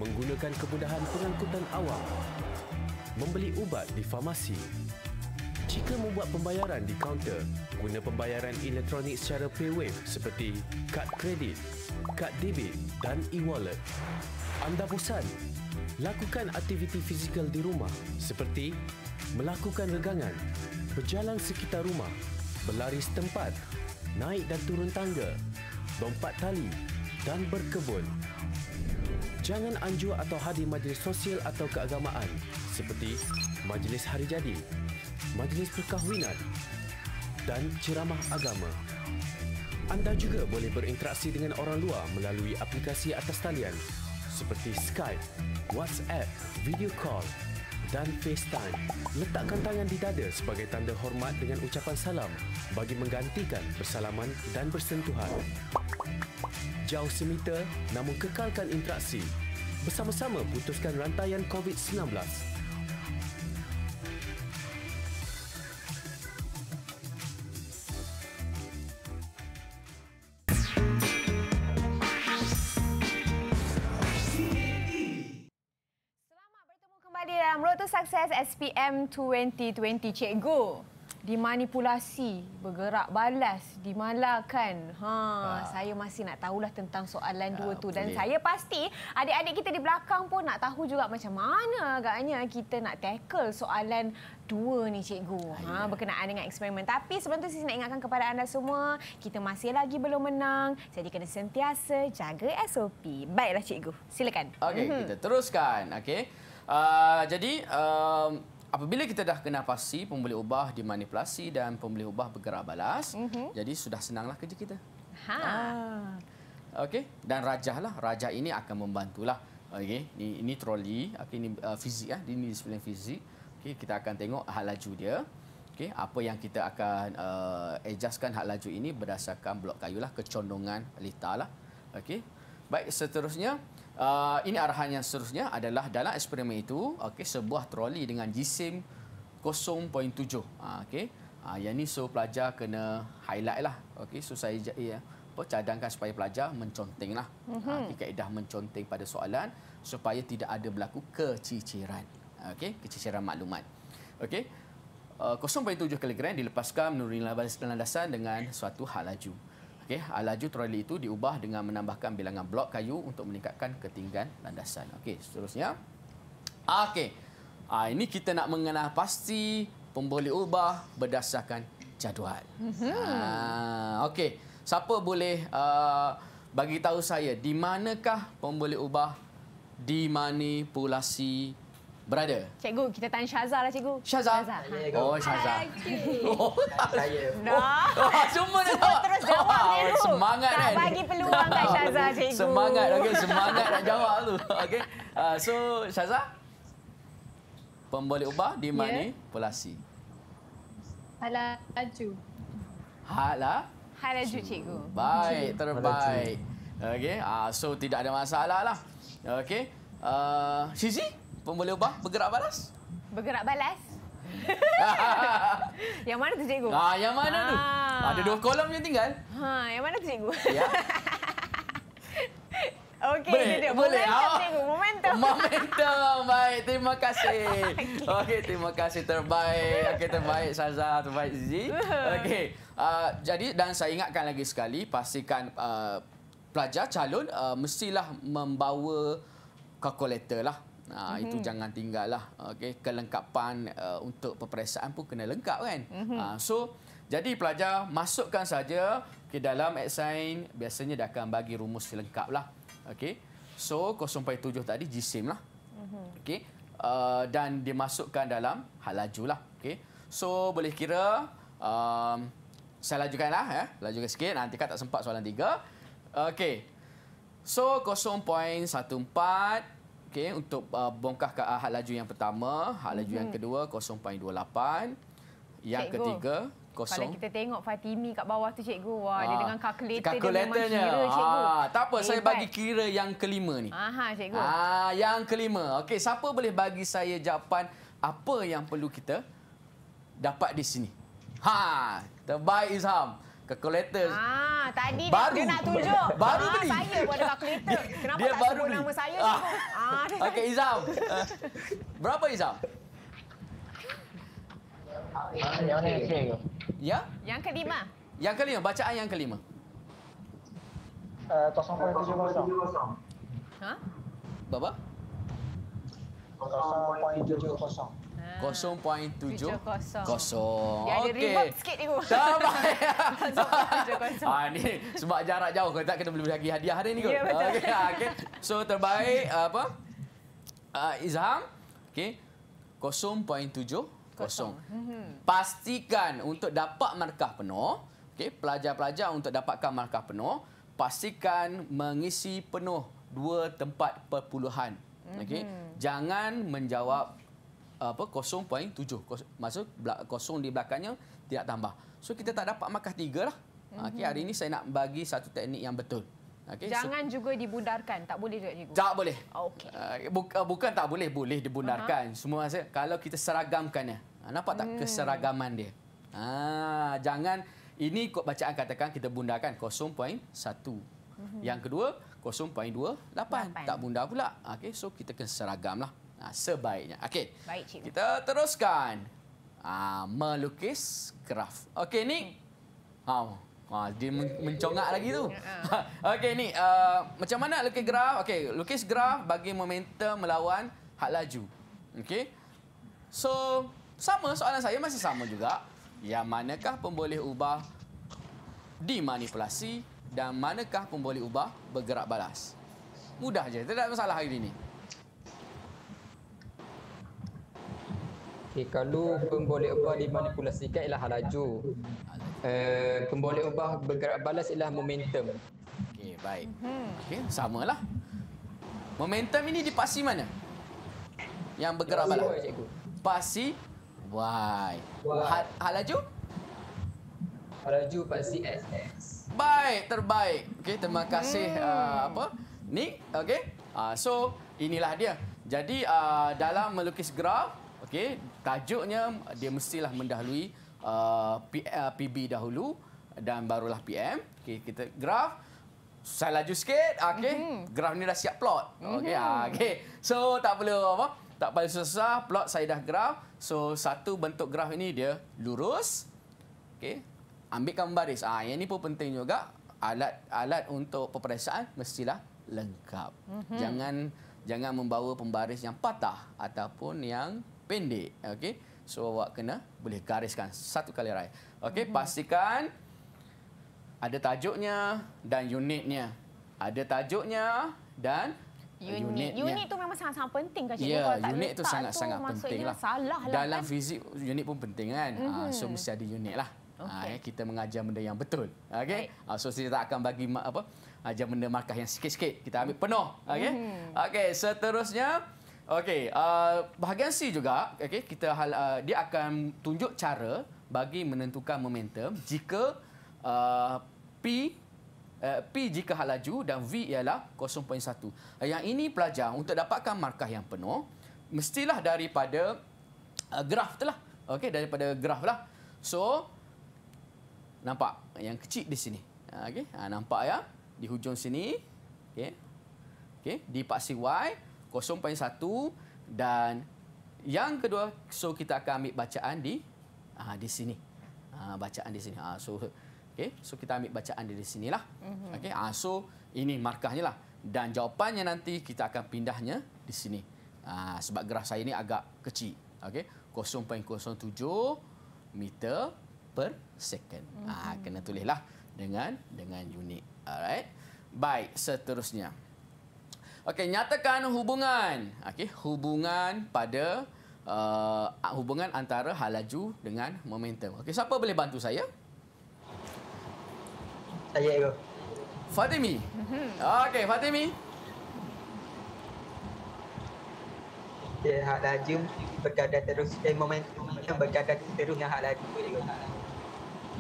menggunakan kemudahan pengangkutan awam, membeli ubat di farmasi. Jika membuat pembayaran di kaunter, guna pembayaran elektronik secara PayWave seperti kad kredit, kad debit dan e-wallet. Anda bosan lakukan aktiviti fizikal di rumah seperti melakukan regangan, berjalan sekitar rumah, berlari setempat, naik dan turun tangga, lompat tali dan berkebun. Jangan anjur atau hadir majlis sosial atau keagamaan seperti majlis hari jadi, majlis perkahwinan dan ceramah agama. Anda juga boleh berinteraksi dengan orang luar melalui aplikasi atas talian seperti Skype, WhatsApp, video call dan FaceTime. Letakkan tangan di dada sebagai tanda hormat dengan ucapan salam bagi menggantikan bersalaman dan bersentuhan. Jauh semeter namun kekalkan interaksi. Bersama-sama putuskan rantaian COVID-19. SPM 2020 cikgu dimanipulasi bergerak balas dimalakan ha, ha saya masih nak tahulah tentang soalan ha, dua tu dan boleh. saya pasti adik-adik kita di belakang pun nak tahu juga macam mana agaknya kita nak tackle soalan dua ni cikgu ha berkenaan dengan eksperimen tapi sebentar saya nak ingatkan kepada anda semua kita masih lagi belum menang jadi kena sentiasa jaga SOP baiklah cikgu silakan okey mm-hmm. kita teruskan okey Uh, jadi uh, apabila kita dah kenal pasti pembeli ubah dimanipulasi dan pembeli ubah bergerak balas, mm -hmm. jadi sudah senanglah kerja kita. Ha. Uh, ah. okay. Dan rajahlah. Rajah ini akan membantulah. Okay. Ini, ini troli. Okay. Ini uh, eh, fizik. Uh. Lah. Ini disiplin fizik. Okay. Kita akan tengok hal laju dia. Okay. Apa yang kita akan uh, adjustkan hal laju ini berdasarkan blok kayu, lah, kecondongan litar. Lah. Okay. Baik, seterusnya uh, ini arahan yang seterusnya adalah dalam eksperimen itu okey sebuah troli dengan jisim 0.7 uh, ah, okey uh, yang ni so pelajar kena highlight lah okey so saya ya yeah cadangkan supaya pelajar mencontenglah mm-hmm. ha, kaedah mencontek pada soalan supaya tidak ada berlaku keciciran okey keciciran maklumat okey uh, 0.7 kg dilepaskan menuruni landasan dengan suatu hal laju Okey, laju troli itu diubah dengan menambahkan bilangan blok kayu untuk meningkatkan ketinggian landasan. Okey, seterusnya. Okey. Ah ini kita nak mengenal pasti pemboleh ubah berdasarkan jadual. Mhm. Ah, okey. Siapa boleh uh, bagi tahu saya di manakah pemboleh ubah dimanipulasi manipulasi Berada. Cikgu, kita tanya Syazah lah cikgu. Syazah? Ha. Oh, Syazah. Hai, oh, saya. Oh, semua dah jawab. Terus jawab oh, dia tu. Semangat kan? Tak bagi peluang kan Syazah cikgu. Semangat, okay. semangat nak jawab tu. Okay. Uh, ah, so, Syazah. Pembalik ubah di mana? Yeah. Pulasi. Halaju. Hala? Halaju cikgu. Baik, terbaik. Okay. Uh, ah, so, tidak ada masalah lah. Okay. Uh, ah, Sisi? Sisi? Pemboleh ubah bergerak balas? Bergerak balas. yang mana tu cikgu? Ah, yang mana ah. tu? Ada dua kolam yang tinggal. Ha, yang mana tu cikgu? Ya. Okey, boleh. Dia, dia. boleh. Momentum, ah. cikgu. Momentum. Momentum. Baik, terima kasih. Okey, okay, terima kasih terbaik. Okey, terbaik Saza, terbaik Zizi. Okey. Uh, jadi dan saya ingatkan lagi sekali, pastikan uh, pelajar calon uh, mestilah membawa kalkulator lah Ha, mm-hmm. Itu jangan tinggal lah. Okay. Kelengkapan uh, untuk peperiksaan pun kena lengkap kan. Mm-hmm. Ha, so, jadi pelajar masukkan saja ke dalam assign. Biasanya dia akan bagi rumus lengkap lah. Okay. So, 0.7 tadi Gsim lah. Mm-hmm. Okay. Uh, eh, dan dimasukkan dalam hal laju lah. Okay. So, boleh kira... Um, saya lajukan lah. Eh. Lajukan sikit. Nanti kan tak sempat soalan tiga. Okay. So, 0.14 Okey, untuk uh, bongkah ke uh, hak laju yang pertama, hak laju hmm. yang mhm. kedua 0.28, yang cikgu, ketiga 0. Kalau kita tengok Fatimi kat bawah tu cikgu, wah ha. dia ah, dengan kalkulator dia kalkulatornya. Ha, tak apa, Hebat. saya bagi kira yang kelima ni. Aha, cikgu. Ah, ha, yang kelima. Okey, siapa boleh bagi saya jawapan apa yang perlu kita dapat di sini? Ha, terbaik Izham. Calculator. Ah, tadi baru. dia nak tunjuk. Baru ah, beli. Saya buat calculator. Kenapa dia tak baru sebut beli. nama saya? Ah. Ah. Okey, Izam. Ah. Berapa Izam? Yang kelima. Ya? Yang kelima. Yang kelima. Bacaan yang kelima. Uh, 0.70. Ha? Bapa? 0.70. 0.7 kosong. kosong. Dia okay. ada reverb sikit tu. Ah, ni sebab jarak jauh kita tak kita boleh bagi hadiah hari ni kot. Ya, betul. Okay. Ah, okay. So terbaik ah, apa? Uh, Izham. Okay. 0.7 kosong. Mhm. Pastikan untuk dapat markah penuh. Okay. Pelajar-pelajar untuk dapatkan markah penuh. Pastikan mengisi penuh dua tempat perpuluhan. Okay. Mhm. Jangan menjawab apa 0.7 kos, maksud belak, kosong di belakangnya tidak tambah so kita tak dapat markah 3 lah mm-hmm. Ha, okey hari ini saya nak bagi satu teknik yang betul Okay, Jangan so, juga dibundarkan, tak boleh juga cikgu. Tak boleh. Okey. Ha, Buka, eh, bukan tak boleh, boleh dibundarkan. Uh-huh. Semua masa kalau kita seragamkannya. Ha, nampak tak hmm. keseragaman dia? Ha, jangan ini ikut bacaan katakan kita bundarkan 0.1. Uh-huh. Mhm. Yang kedua 0.28 tak bundar pula. Okey, so kita kena seragamlah. Nah, ha, sebaiknya. Okey. Baik, cikgu. Kita teruskan. Ah, melukis graf. Okey, ni. Ha. Ha, dia mencongak lagi tu. Ha. Okey, ni. Uh, macam mana lukis graf? Okey, lukis graf bagi momentum melawan had laju. Okey. So, sama soalan saya masih sama juga. Yang manakah pemboleh ubah dimanipulasi dan manakah pemboleh ubah bergerak balas? Mudah je. Tidak ada masalah hari ini. Okay, kalau pemboleh ubah dimanipulasikan ialah laju. Uh, eh, pemboleh ubah bergerak balas ialah momentum. Okay baik. Okay sama lah. Momentum ini di pasi mana? Yang bergerak balas. Pasi Y. Halaju? Halaju laju? Hal laju SX. Baik, terbaik. Okay terima kasih hmm. uh, apa? Ni, okey. Uh, so, inilah dia. Jadi, uh, dalam melukis graf, okey, tajuknya dia mestilah mendahului uh, PB uh, dahulu dan barulah PM. Okey kita graf saya laju sikit. Ah, okey, mm -hmm. graf ni dah siap plot. Mhm. Okey, mm -hmm. okey. So tak perlu apa, tak perlu susah, plot saya dah graf. So satu bentuk graf ini dia lurus. Okey. Ambilkan baris. Ah, ha, yang ini pun penting juga. Alat-alat untuk peperiksaan mestilah lengkap. Mm -hmm. Jangan jangan membawa pembaris yang patah ataupun yang pendek. Okey. So awak kena boleh gariskan satu kali raya. Okey, mm-hmm. pastikan ada tajuknya dan unitnya. Ada tajuknya dan unit unit tu memang sangat-sangat penting kan cikgu yeah, kalau tak unit tu sangat-sangat penting lah. Kan? dalam kan? fizik unit pun penting kan mm-hmm. so mhm. mesti ada unit lah ah, okay. uh, ya, kita mengajar benda yang betul okey uh, so saya tak akan bagi apa ajar benda markah yang sikit-sikit kita ambil penuh okey mm-hmm. okey seterusnya so, Okey, uh, bahagian C juga, okey, kita uh, dia akan tunjuk cara bagi menentukan momentum jika uh, P uh, P jika hal laju dan V ialah 0.1. Uh, yang ini pelajar untuk dapatkan markah yang penuh mestilah daripada uh, graf telah, Okey, daripada graf lah. So nampak yang kecil di sini. Uh, okey, uh, nampak ya di hujung sini. Okey. Okey, di paksi Y 0.1 dan yang kedua so kita akan ambil bacaan di uh, di sini uh, bacaan di sini uh, so okay so kita ambil bacaan di sini lah mm-hmm. okay uh, so ini markahnya lah dan jawapannya nanti kita akan pindahnya di sini uh, sebab graf saya ini agak kecil okay 0.07 meter per second mm-hmm. uh, kena tulislah dengan dengan unit alright baik seterusnya Okey, nyatakan hubungan. Okey, hubungan pada uh, hubungan antara halaju dengan momentum. Okey, siapa boleh bantu saya? Saya ego. Fatimi. Mhm. Okey, Fatimi. Okay, hal laju berkadar terus eh, momentum berkadar terus dengan hal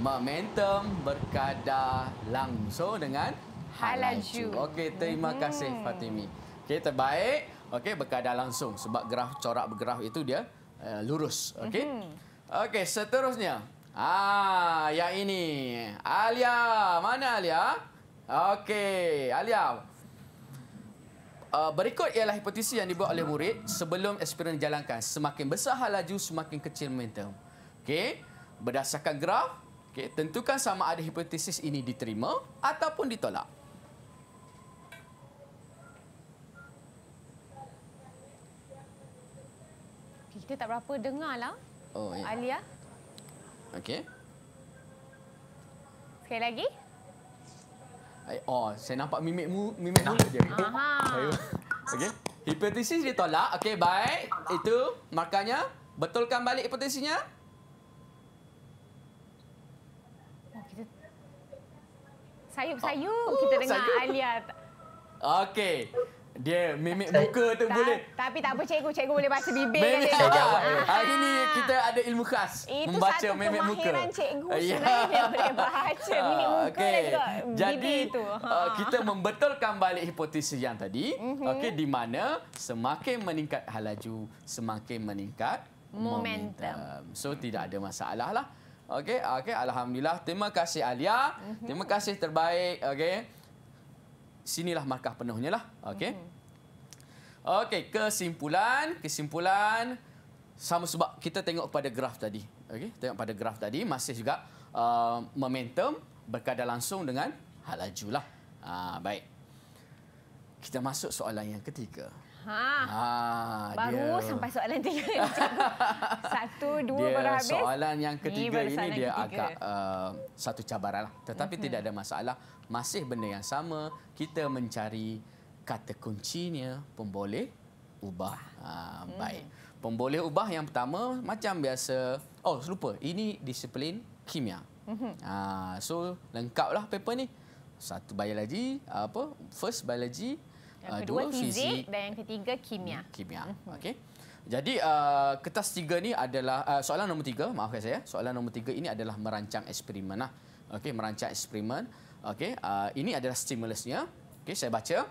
Momentum berkadar langsung dengan halaju. Okey, terima kasih hmm. Fatimi. Okey, terbaik. Okey, berkadar langsung sebab graf corak bergraf itu dia uh, lurus. Okey. Hmm. Okey, seterusnya. Ah, yang ini. Alia, mana Alia? Okey, Alia. Uh, berikut ialah hipotesis yang dibuat oleh murid sebelum eksperimen dijalankan. Semakin besar halaju, semakin kecil momentum. Okey, berdasarkan graf, okay, tentukan sama ada hipotesis ini diterima ataupun ditolak. dia tak berapa dengarlah. Oh, ya. Alia. Okey. Okey lagi. Oh, saya nampak mimikmu, mimik dah dia. Aha. Okey. Hipotesis ditolak. tolak. Okey, baik. Itu markanya. Betulkan balik hipotesisnya. Sayup-sayup oh. kita dengar oh, sayup. Oh, Alia. Okey. Dia mimik muka tu tak, boleh. Tapi tak apa cikgu, cikgu boleh baca bibir kan dia. Ha. Hari ni kita ada ilmu khas Itu membaca satu mimik muka. Itu cikgu ya. sebenarnya boleh baca mimik muka okay. dan juga Jadi, tu. Uh, ha. kita membetulkan balik hipotesis yang tadi. Mm -hmm. Okey, di mana semakin meningkat halaju, semakin meningkat momentum. momentum. So tidak ada masalah lah. Okey, okey alhamdulillah. Terima kasih Alia. Mhm. Terima kasih terbaik. Okey sinilah markah penuhnya lah. Okey. Mhm. Okey, kesimpulan, kesimpulan sama sebab kita tengok pada graf tadi. Okey, tengok pada graf tadi masih juga uh, momentum berkadar langsung dengan hal lajulah. Ah uh, baik kita masuk soalan yang ketiga. Ha. ha baru dia... sampai soalan tiga. satu, dua dia baru habis. Soalan yang ketiga ini, ini dia ketiga. agak uh, satu cabaran. Lah. Tetapi mm-hmm. tidak ada masalah. Masih benda yang sama. Kita mencari kata kuncinya pemboleh ubah. Ha, baik. Mm-hmm. Pemboleh ubah yang pertama macam biasa. Oh, lupa. Ini disiplin kimia. Mm-hmm. Ha, so, lengkaplah paper ni. Satu biologi, apa? First biologi, yang ah, kedua fizik, fizik dan yang ketiga kimia. Hmm, kimia. Hmm, hmm. Okey. Jadi uh, kertas tiga ni adalah uh, soalan nombor tiga. Maafkan saya. Soalan nombor tiga ini adalah merancang eksperimen. Nah, okay merancang eksperimen. Okay, uh, ini adalah stimulusnya. Okay, saya baca.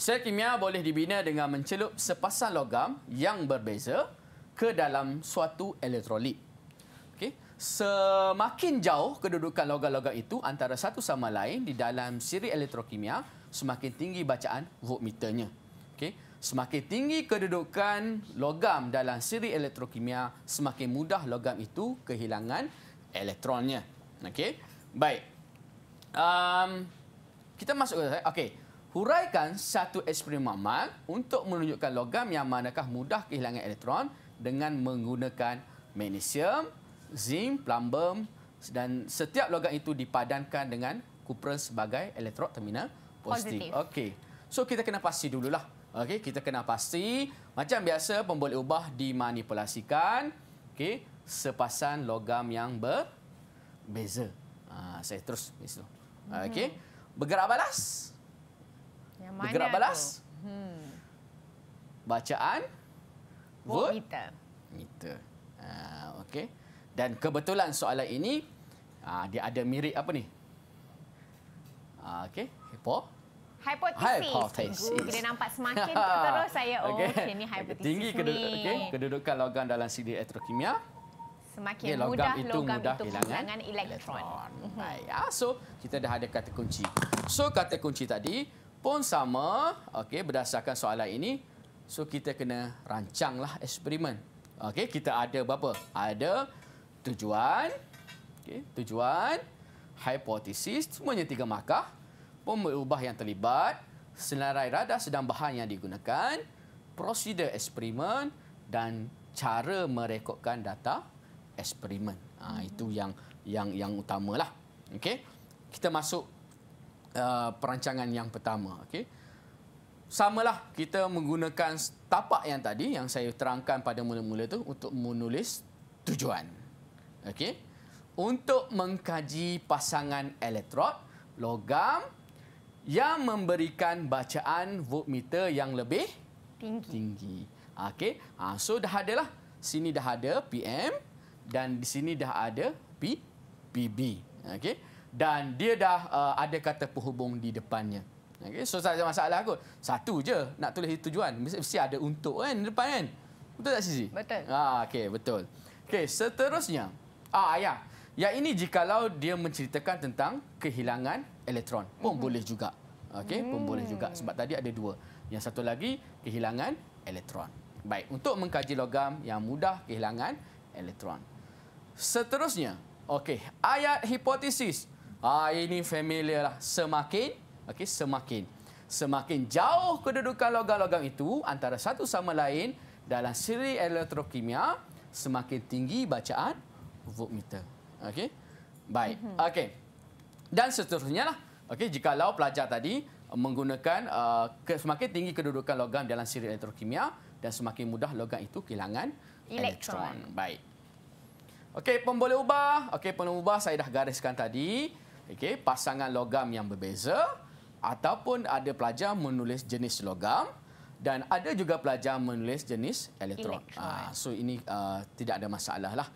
Sel kimia boleh dibina dengan mencelup sepasang logam yang berbeza ke dalam suatu elektrolit. Okay, semakin jauh kedudukan logam-logam itu antara satu sama lain di dalam siri elektrokimia, semakin tinggi bacaan voltmeternya. Okey. Semakin tinggi kedudukan logam dalam siri elektrokimia, semakin mudah logam itu kehilangan elektronnya. Okey. Baik. Um, kita masuk ke Okey. Huraikan satu eksperimen makmal untuk menunjukkan logam yang manakah mudah kehilangan elektron dengan menggunakan magnesium, zinc, plumbum dan setiap logam itu dipadankan dengan kuprum sebagai elektrod terminal positif. Okey. So kita kena pasti dululah. Okey, kita kena pasti macam biasa pembuat ubah dimanipulasikan. Okey, sepasang logam yang berbeza. Ah, saya terus misal. Mhm. Okey. Bergerak balas. Bergerak balas. Hmm. Bacaan volt meter. Meter. Ah, okey. Dan kebetulan soalan ini ha, dia ada mirip apa ni? okey hipo hipotesis. Bila nampak semakin terus saya oh okay. okay, ini. hypothesis. Tinggi kedud- ni. Okay. kedudukan logam dalam siri elektrokimia semakin okay, logam mudah itu logam mudah itu kehilangan, eh. kehilangan elektron. elektron. Mhm. Baik. Ah, so kita dah ada kata kunci. So kata kunci tadi pun sama okey berdasarkan soalan ini so kita kena rancanglah eksperimen. Okey kita ada berapa? Ada tujuan okey tujuan hipotesis semuanya tiga markah pemerubah yang terlibat, senarai radar sedang bahan yang digunakan, prosedur eksperimen dan cara merekodkan data eksperimen. Ha, hmm. itu yang yang yang utamalah. Okey. Kita masuk uh, perancangan yang pertama, okey. Samalah kita menggunakan tapak yang tadi yang saya terangkan pada mula-mula tu untuk menulis tujuan. Okey. Untuk mengkaji pasangan elektrod, logam yang memberikan bacaan meter yang lebih tinggi. tinggi. Okey. Ha, so dah ada lah. Sini dah ada PM dan di sini dah ada P, PB. Okey. Dan dia dah uh, ada kata penghubung di depannya. Okey. So tak masalah kot. Satu je nak tulis tujuan. Mesti, mesti ada untuk kan di depan kan. Betul tak Sisi? Betul. Ha, Okey. Betul. Okey. Seterusnya. Ah, ya. Yang ini jikalau dia menceritakan tentang kehilangan elektron pun hmm. boleh juga. Okey, hmm. pun boleh juga hmm. sebab tadi ada dua. Yang satu lagi kehilangan elektron. Baik, untuk mengkaji logam yang mudah kehilangan elektron. Seterusnya, okey, ayat hipotesis. Ah ini familiar lah. Semakin okey, semakin semakin jauh kedudukan logam-logam itu antara satu sama lain dalam siri elektrokimia, semakin tinggi bacaan voltmeter. Okey. Baik. Mm-hmm. Okey dan seterusnya lah. Okey, jikalau pelajar tadi uh, menggunakan uh, semakin tinggi kedudukan logam dalam siri elektrokimia dan semakin mudah logam itu kehilangan elektron. elektron. Baik. Okey, pemboleh ubah. Okey, pemboleh ubah saya dah gariskan tadi. Okey, pasangan logam yang berbeza ataupun ada pelajar menulis jenis logam dan ada juga pelajar menulis jenis elektron. elektron. Uh, so ini uh, tidak ada masalah lah.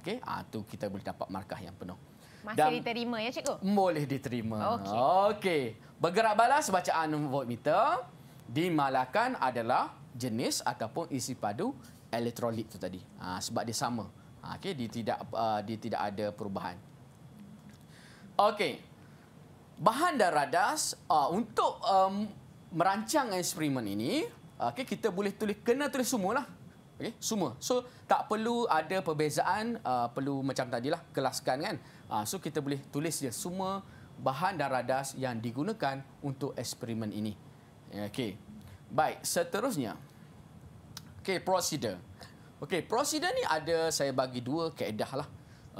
Okey, uh, tu kita boleh dapat markah yang penuh. Masih dan diterima ya cikgu? Boleh diterima. Okey. Okay. Bergerak balas bacaan voltmeter dimalakan adalah jenis ataupun isi padu elektrolit tu tadi. Ha, sebab dia sama. Ha, Okey, dia tidak uh, dia tidak ada perubahan. Okey. Bahan dan radas uh, untuk um, merancang eksperimen ini, uh, okay, kita boleh tulis kena tulis semualah. Okey, semua. So tak perlu ada perbezaan uh, perlu macam tadi lah. kelaskan kan. Uh, so kita boleh tulis dia semua bahan dan radas yang digunakan untuk eksperimen ini. Okey. Baik, seterusnya. Okey, prosedur. Okey, prosedur ni ada saya bagi dua kaedah lah.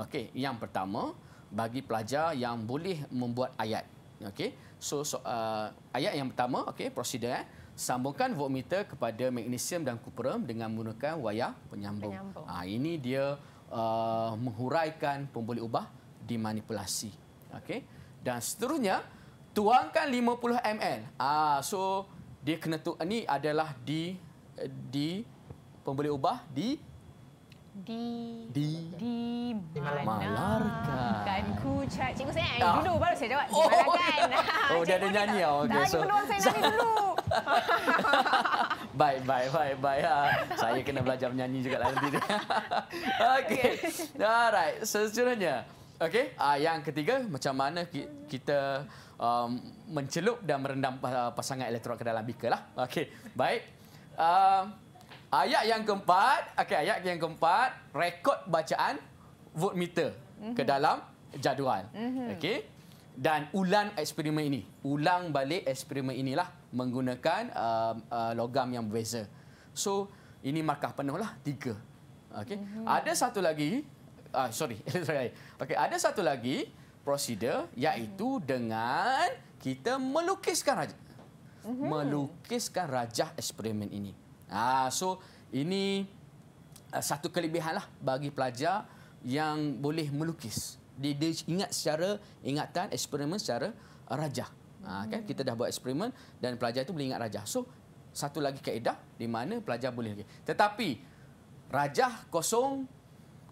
Okey, yang pertama bagi pelajar yang boleh membuat ayat. Okey. So, so uh, ayat yang pertama, okey, prosedur eh. Sambungkan voltmeter kepada magnesium dan kuprum dengan menggunakan wayar penyambung. penyambung. Ha, ini dia uh, menghuraikan pembuli ubah dimanipulasi. Okey. Dan seterusnya tuangkan 50 ml. Ah so dia kena tu ini adalah di di pembeli ubah di di di, di malarkan. Kan ku cak cikgu saya eh, ah. dulu baru saya jawab. Oh, malarkan. Ah, oh, dia ada nyanyi ah. Okey. Dah so, peluang saya nyanyi dulu. bye bye bye bye. Saya kena belajar menyanyi juga lah nanti. Okey. Alright, so, seterusnya. so, Okey, uh, yang ketiga macam mana kita um, mencelup dan merendam pasangan elektron ke dalam bika lah. Okey, baik. Uh, ayat yang keempat, okey ayat yang keempat, rekod bacaan vote meter ke mhm. dalam jadual. Mhm. Okey. Dan ulang eksperimen ini. Ulang balik eksperimen inilah menggunakan uh, uh, logam yang berbeza. So, ini markah penuh lah. Tiga. Okay. Mm -hmm. Ada satu lagi Ah, sorry, sorry. Okey, ada satu lagi prosedur iaitu mm-hmm. dengan kita melukiskan rajah. Mm-hmm. Melukiskan rajah eksperimen ini. Ah, so ini uh, satu kelebihanlah bagi pelajar yang boleh melukis. Dia, dia ingat secara ingatan eksperimen secara rajah. Ah, uh, kan mhm. kita dah buat eksperimen dan pelajar itu boleh ingat rajah. So satu lagi kaedah di mana pelajar boleh. Tetapi rajah kosong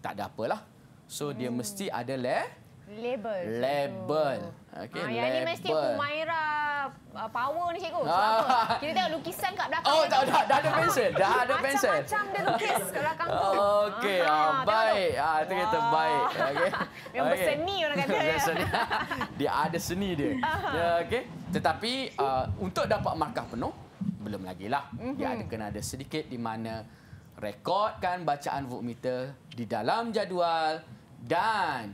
tak ada apalah. So hmm. dia mesti ada le label. Label. Okey, ha, ah, label. Yang ni mesti Humaira uh, ah, power ni cikgu. Sebab ah. apa? Kita tengok lukisan kat belakang. Oh, tak, dah, dah ada pensel. dah ada ah, pensel. Macam, macam dia lukis kat belakang tu. Okey, ha, ah, baik. Ah, ha, itu kata wow. baik. Okey. Yang okay. berseni orang kata. berseni. dia ada seni dia. Ya, okey. Tetapi uh, untuk dapat markah penuh, belum lagi lah. Mm-hmm. Dia ada kena ada sedikit di mana rekodkan bacaan vokmeter di dalam jadual dan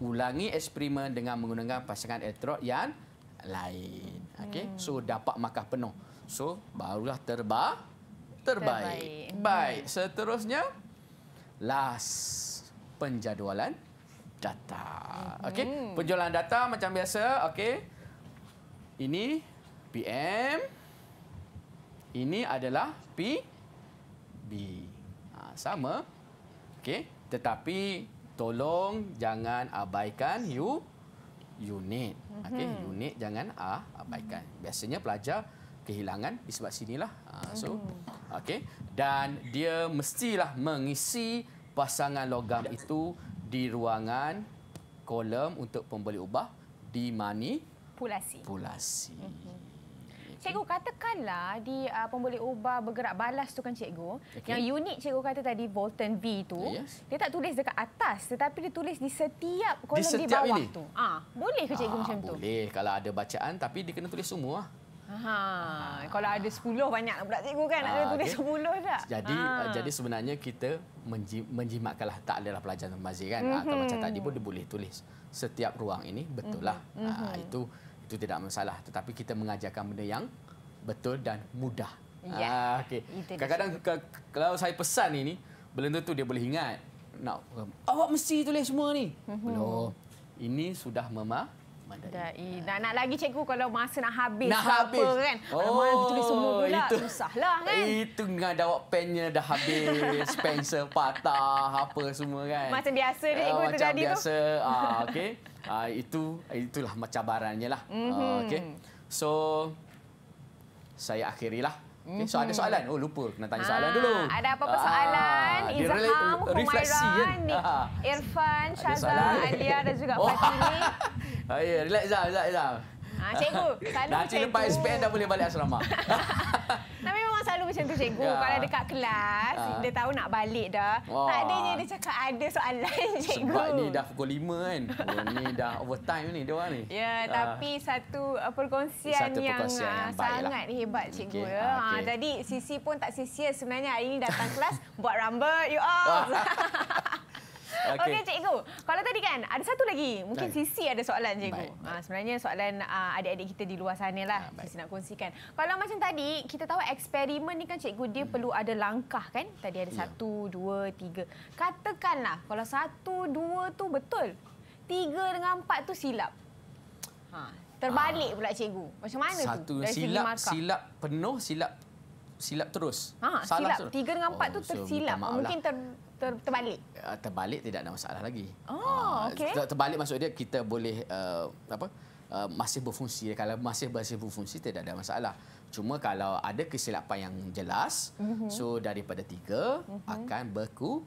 ulangi eksperimen dengan menggunakan pasangan elektrod yang lain. Okey, hmm. so dapat markah penuh. So barulah terba terbaik. terbaik. Baik, hmm. seterusnya last penjadualan data. Okey, hmm. penjadualan data macam biasa, okey. Ini PM ini adalah PB. Ha, sama. Okey, tetapi tolong jangan abaikan you unit. Okey, mm-hmm. unit jangan a uh, abaikan. Biasanya pelajar kehilangan di sebab sinilah. Uh, so mhm. okey dan dia mestilah mengisi pasangan logam itu di ruangan kolom untuk pembeli ubah di mani pulasi. Pulasi. Mm-hmm. Cikgu hmm. katakanlah di uh, pemboleh ubah bergerak balas tu kan cikgu. Okay. Yang unit cikgu kata tadi Volton B tu. Yes. Dia tak tulis dekat atas tetapi dia tulis di setiap kolom di, setiap di bawah ini. tu. Ha, boleh ke cikgu ha, macam boleh. tu? Boleh kalau ada bacaan tapi dia kena tulis semua. Ha, kalau ada 10 banyak pula cikgu kan nak ha, tulis okay. 10 tak? Jadi ha. jadi sebenarnya kita menjimatkanlah tak adalah pelajaran mazik kan. Mm -hmm. Atau macam tadi pun dia boleh tulis setiap ruang ini betul lah. Mm -hmm. ha, itu itu tidak masalah tetapi kita mengajarkan benda yang betul dan mudah. Ya. Ah, okey. Kadang-kadang kalau saya pesan ini belum tu dia boleh ingat. Nak awak mesti tulis semua ni. Mhm. Belum. Ini sudah memah Mandai. Nak, nak lagi cikgu kalau masa nak habis nak habis. apa kan. Oh, Mana tulis semua pula itu, susahlah kan. Itu dengan awak pennya dah habis, pensel patah apa semua kan. Macam biasa ni, ah, ikut Macam biasa. Ah, okey uh, itu itulah macabarannya lah. Ah, mm -hmm. uh, okay. So saya akhirilah. Okay. So ada mhm. soalan? Oh lupa kena tanya ah, soalan ha, dulu. Ada apa-apa soalan? Ha, Izham, kan? Irfan, Syaza, Alia dan juga oh. Fatini. Ya, relax Izham, lah, Izham. Ha, cikgu, selalu Dah cikgu. Dah lepas SPN dah boleh balik asrama. Tapi selalu macam tu cikgu. Ya. Kalau dekat kelas, ha. dia tahu nak balik dah. Wah. Tak adanya dia cakap ada soalan cikgu. Sebab ni dah pukul 5 kan. Oh, ni dah overtime ni dia orang ni. Ya, ha. tapi satu uh, perkongsian, satu perkongsian yang, yang uh, sangat lah. hebat cikgu. Okay. Ya. Ha, ah, okay. Jadi Sisi pun tak sisi, sia sebenarnya hari ini datang kelas buat rambut you all. Okey okay, cikgu. Kalau tadi kan ada satu lagi. Mungkin baik. Sisi ada soalan cikgu. Baik, ha, baik. Ha, sebenarnya soalan ah, adik-adik uh, kita di luar sana lah. Ha, Sisi nak kongsikan. Kalau macam tadi kita tahu eksperimen ni kan cikgu dia hmm. perlu ada langkah kan. Tadi ada ya. satu, dua, tiga. Katakanlah kalau satu, dua tu betul. Tiga dengan empat tu silap. Ha, terbalik ha. pula cikgu. Macam mana satu, tu? Satu silap, silap penuh, silap silap terus. Ha, silap. Tiga dengan empat oh, tu so tersilap. Lah. Mungkin ter ter terbalik. Uh, terbalik tidak ada masalah lagi. Oh, uh, ah, okey. Terbalik maksud dia kita boleh uh, apa? Uh, masih berfungsi. Kalau masih masih berfungsi tidak ada masalah. Cuma kalau ada kesilapan yang jelas, mm -hmm. so daripada tiga mm -hmm. akan berku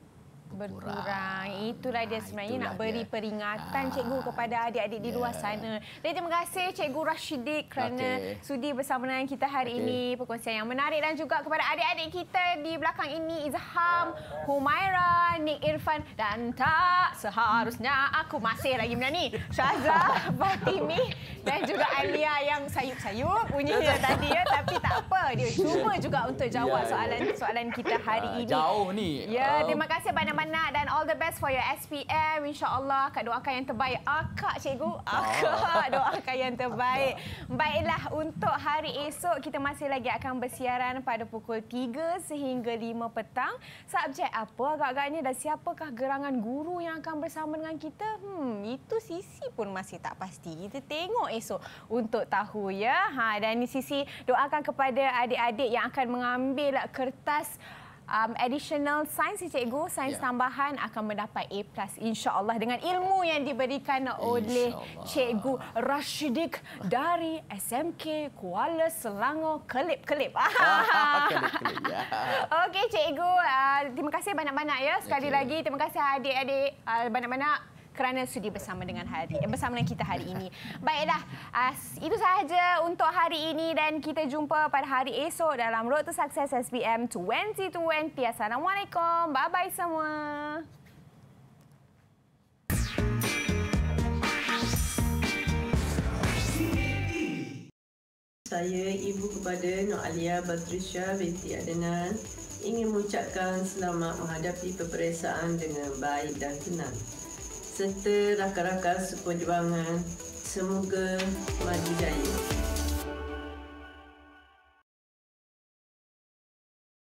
berkurang. berkurang. Itulah dia ah, sebenarnya Itulah nak dia. beri peringatan Aa. Ah. cikgu kepada adik-adik di luar ya. sana. Jadi terima kasih cikgu Rashidik kerana okay. sudi bersama dengan kita hari okay. ini. Perkongsian yang menarik dan juga kepada adik-adik kita di belakang ini Izham, Humaira, Nik Irfan dan tak seharusnya aku masih lagi menyanyi. Syaza, Fatimi dan juga Alia yang sayup-sayup bunyi dia tadi ya tapi tak apa dia cuba juga untuk jawab ya, ya, soalan-soalan kita hari ah, ini. Jauh ni. Ya, oh. terima kasih banyak mana dan all the best for your SPM insyaallah kak doakan yang terbaik akak ah, cikgu akak ah, ah. doakan yang terbaik baiklah untuk hari esok kita masih lagi akan bersiaran pada pukul 3 sehingga 5 petang subjek apa agak-agaknya dan siapakah gerangan guru yang akan bersama dengan kita hmm itu sisi pun masih tak pasti kita tengok esok untuk tahu ya ha dan sisi doakan kepada adik-adik yang akan mengambil kertas um, additional sains cikgu, sains ya. tambahan akan mendapat A+ insya-Allah dengan ilmu yang diberikan oleh cikgu Rashidik dari SMK Kuala Selangor kelip-kelip. Ah, ya. Okey cikgu, uh, terima kasih banyak-banyak ya sekali okay. lagi. Terima kasih adik-adik uh, banyak-banyak kerana sudi bersama dengan hari eh, bersama dengan kita hari ini. Baiklah, itu sahaja untuk hari ini dan kita jumpa pada hari esok dalam Road to Success SPM 2020. Assalamualaikum. Bye-bye semua. Saya ibu kepada Nur Alia Batrisha binti Adnan ingin mengucapkan selamat menghadapi peperiksaan dengan baik dan tenang serta rakan-rakan sepenjuangan. Semoga maju jaya.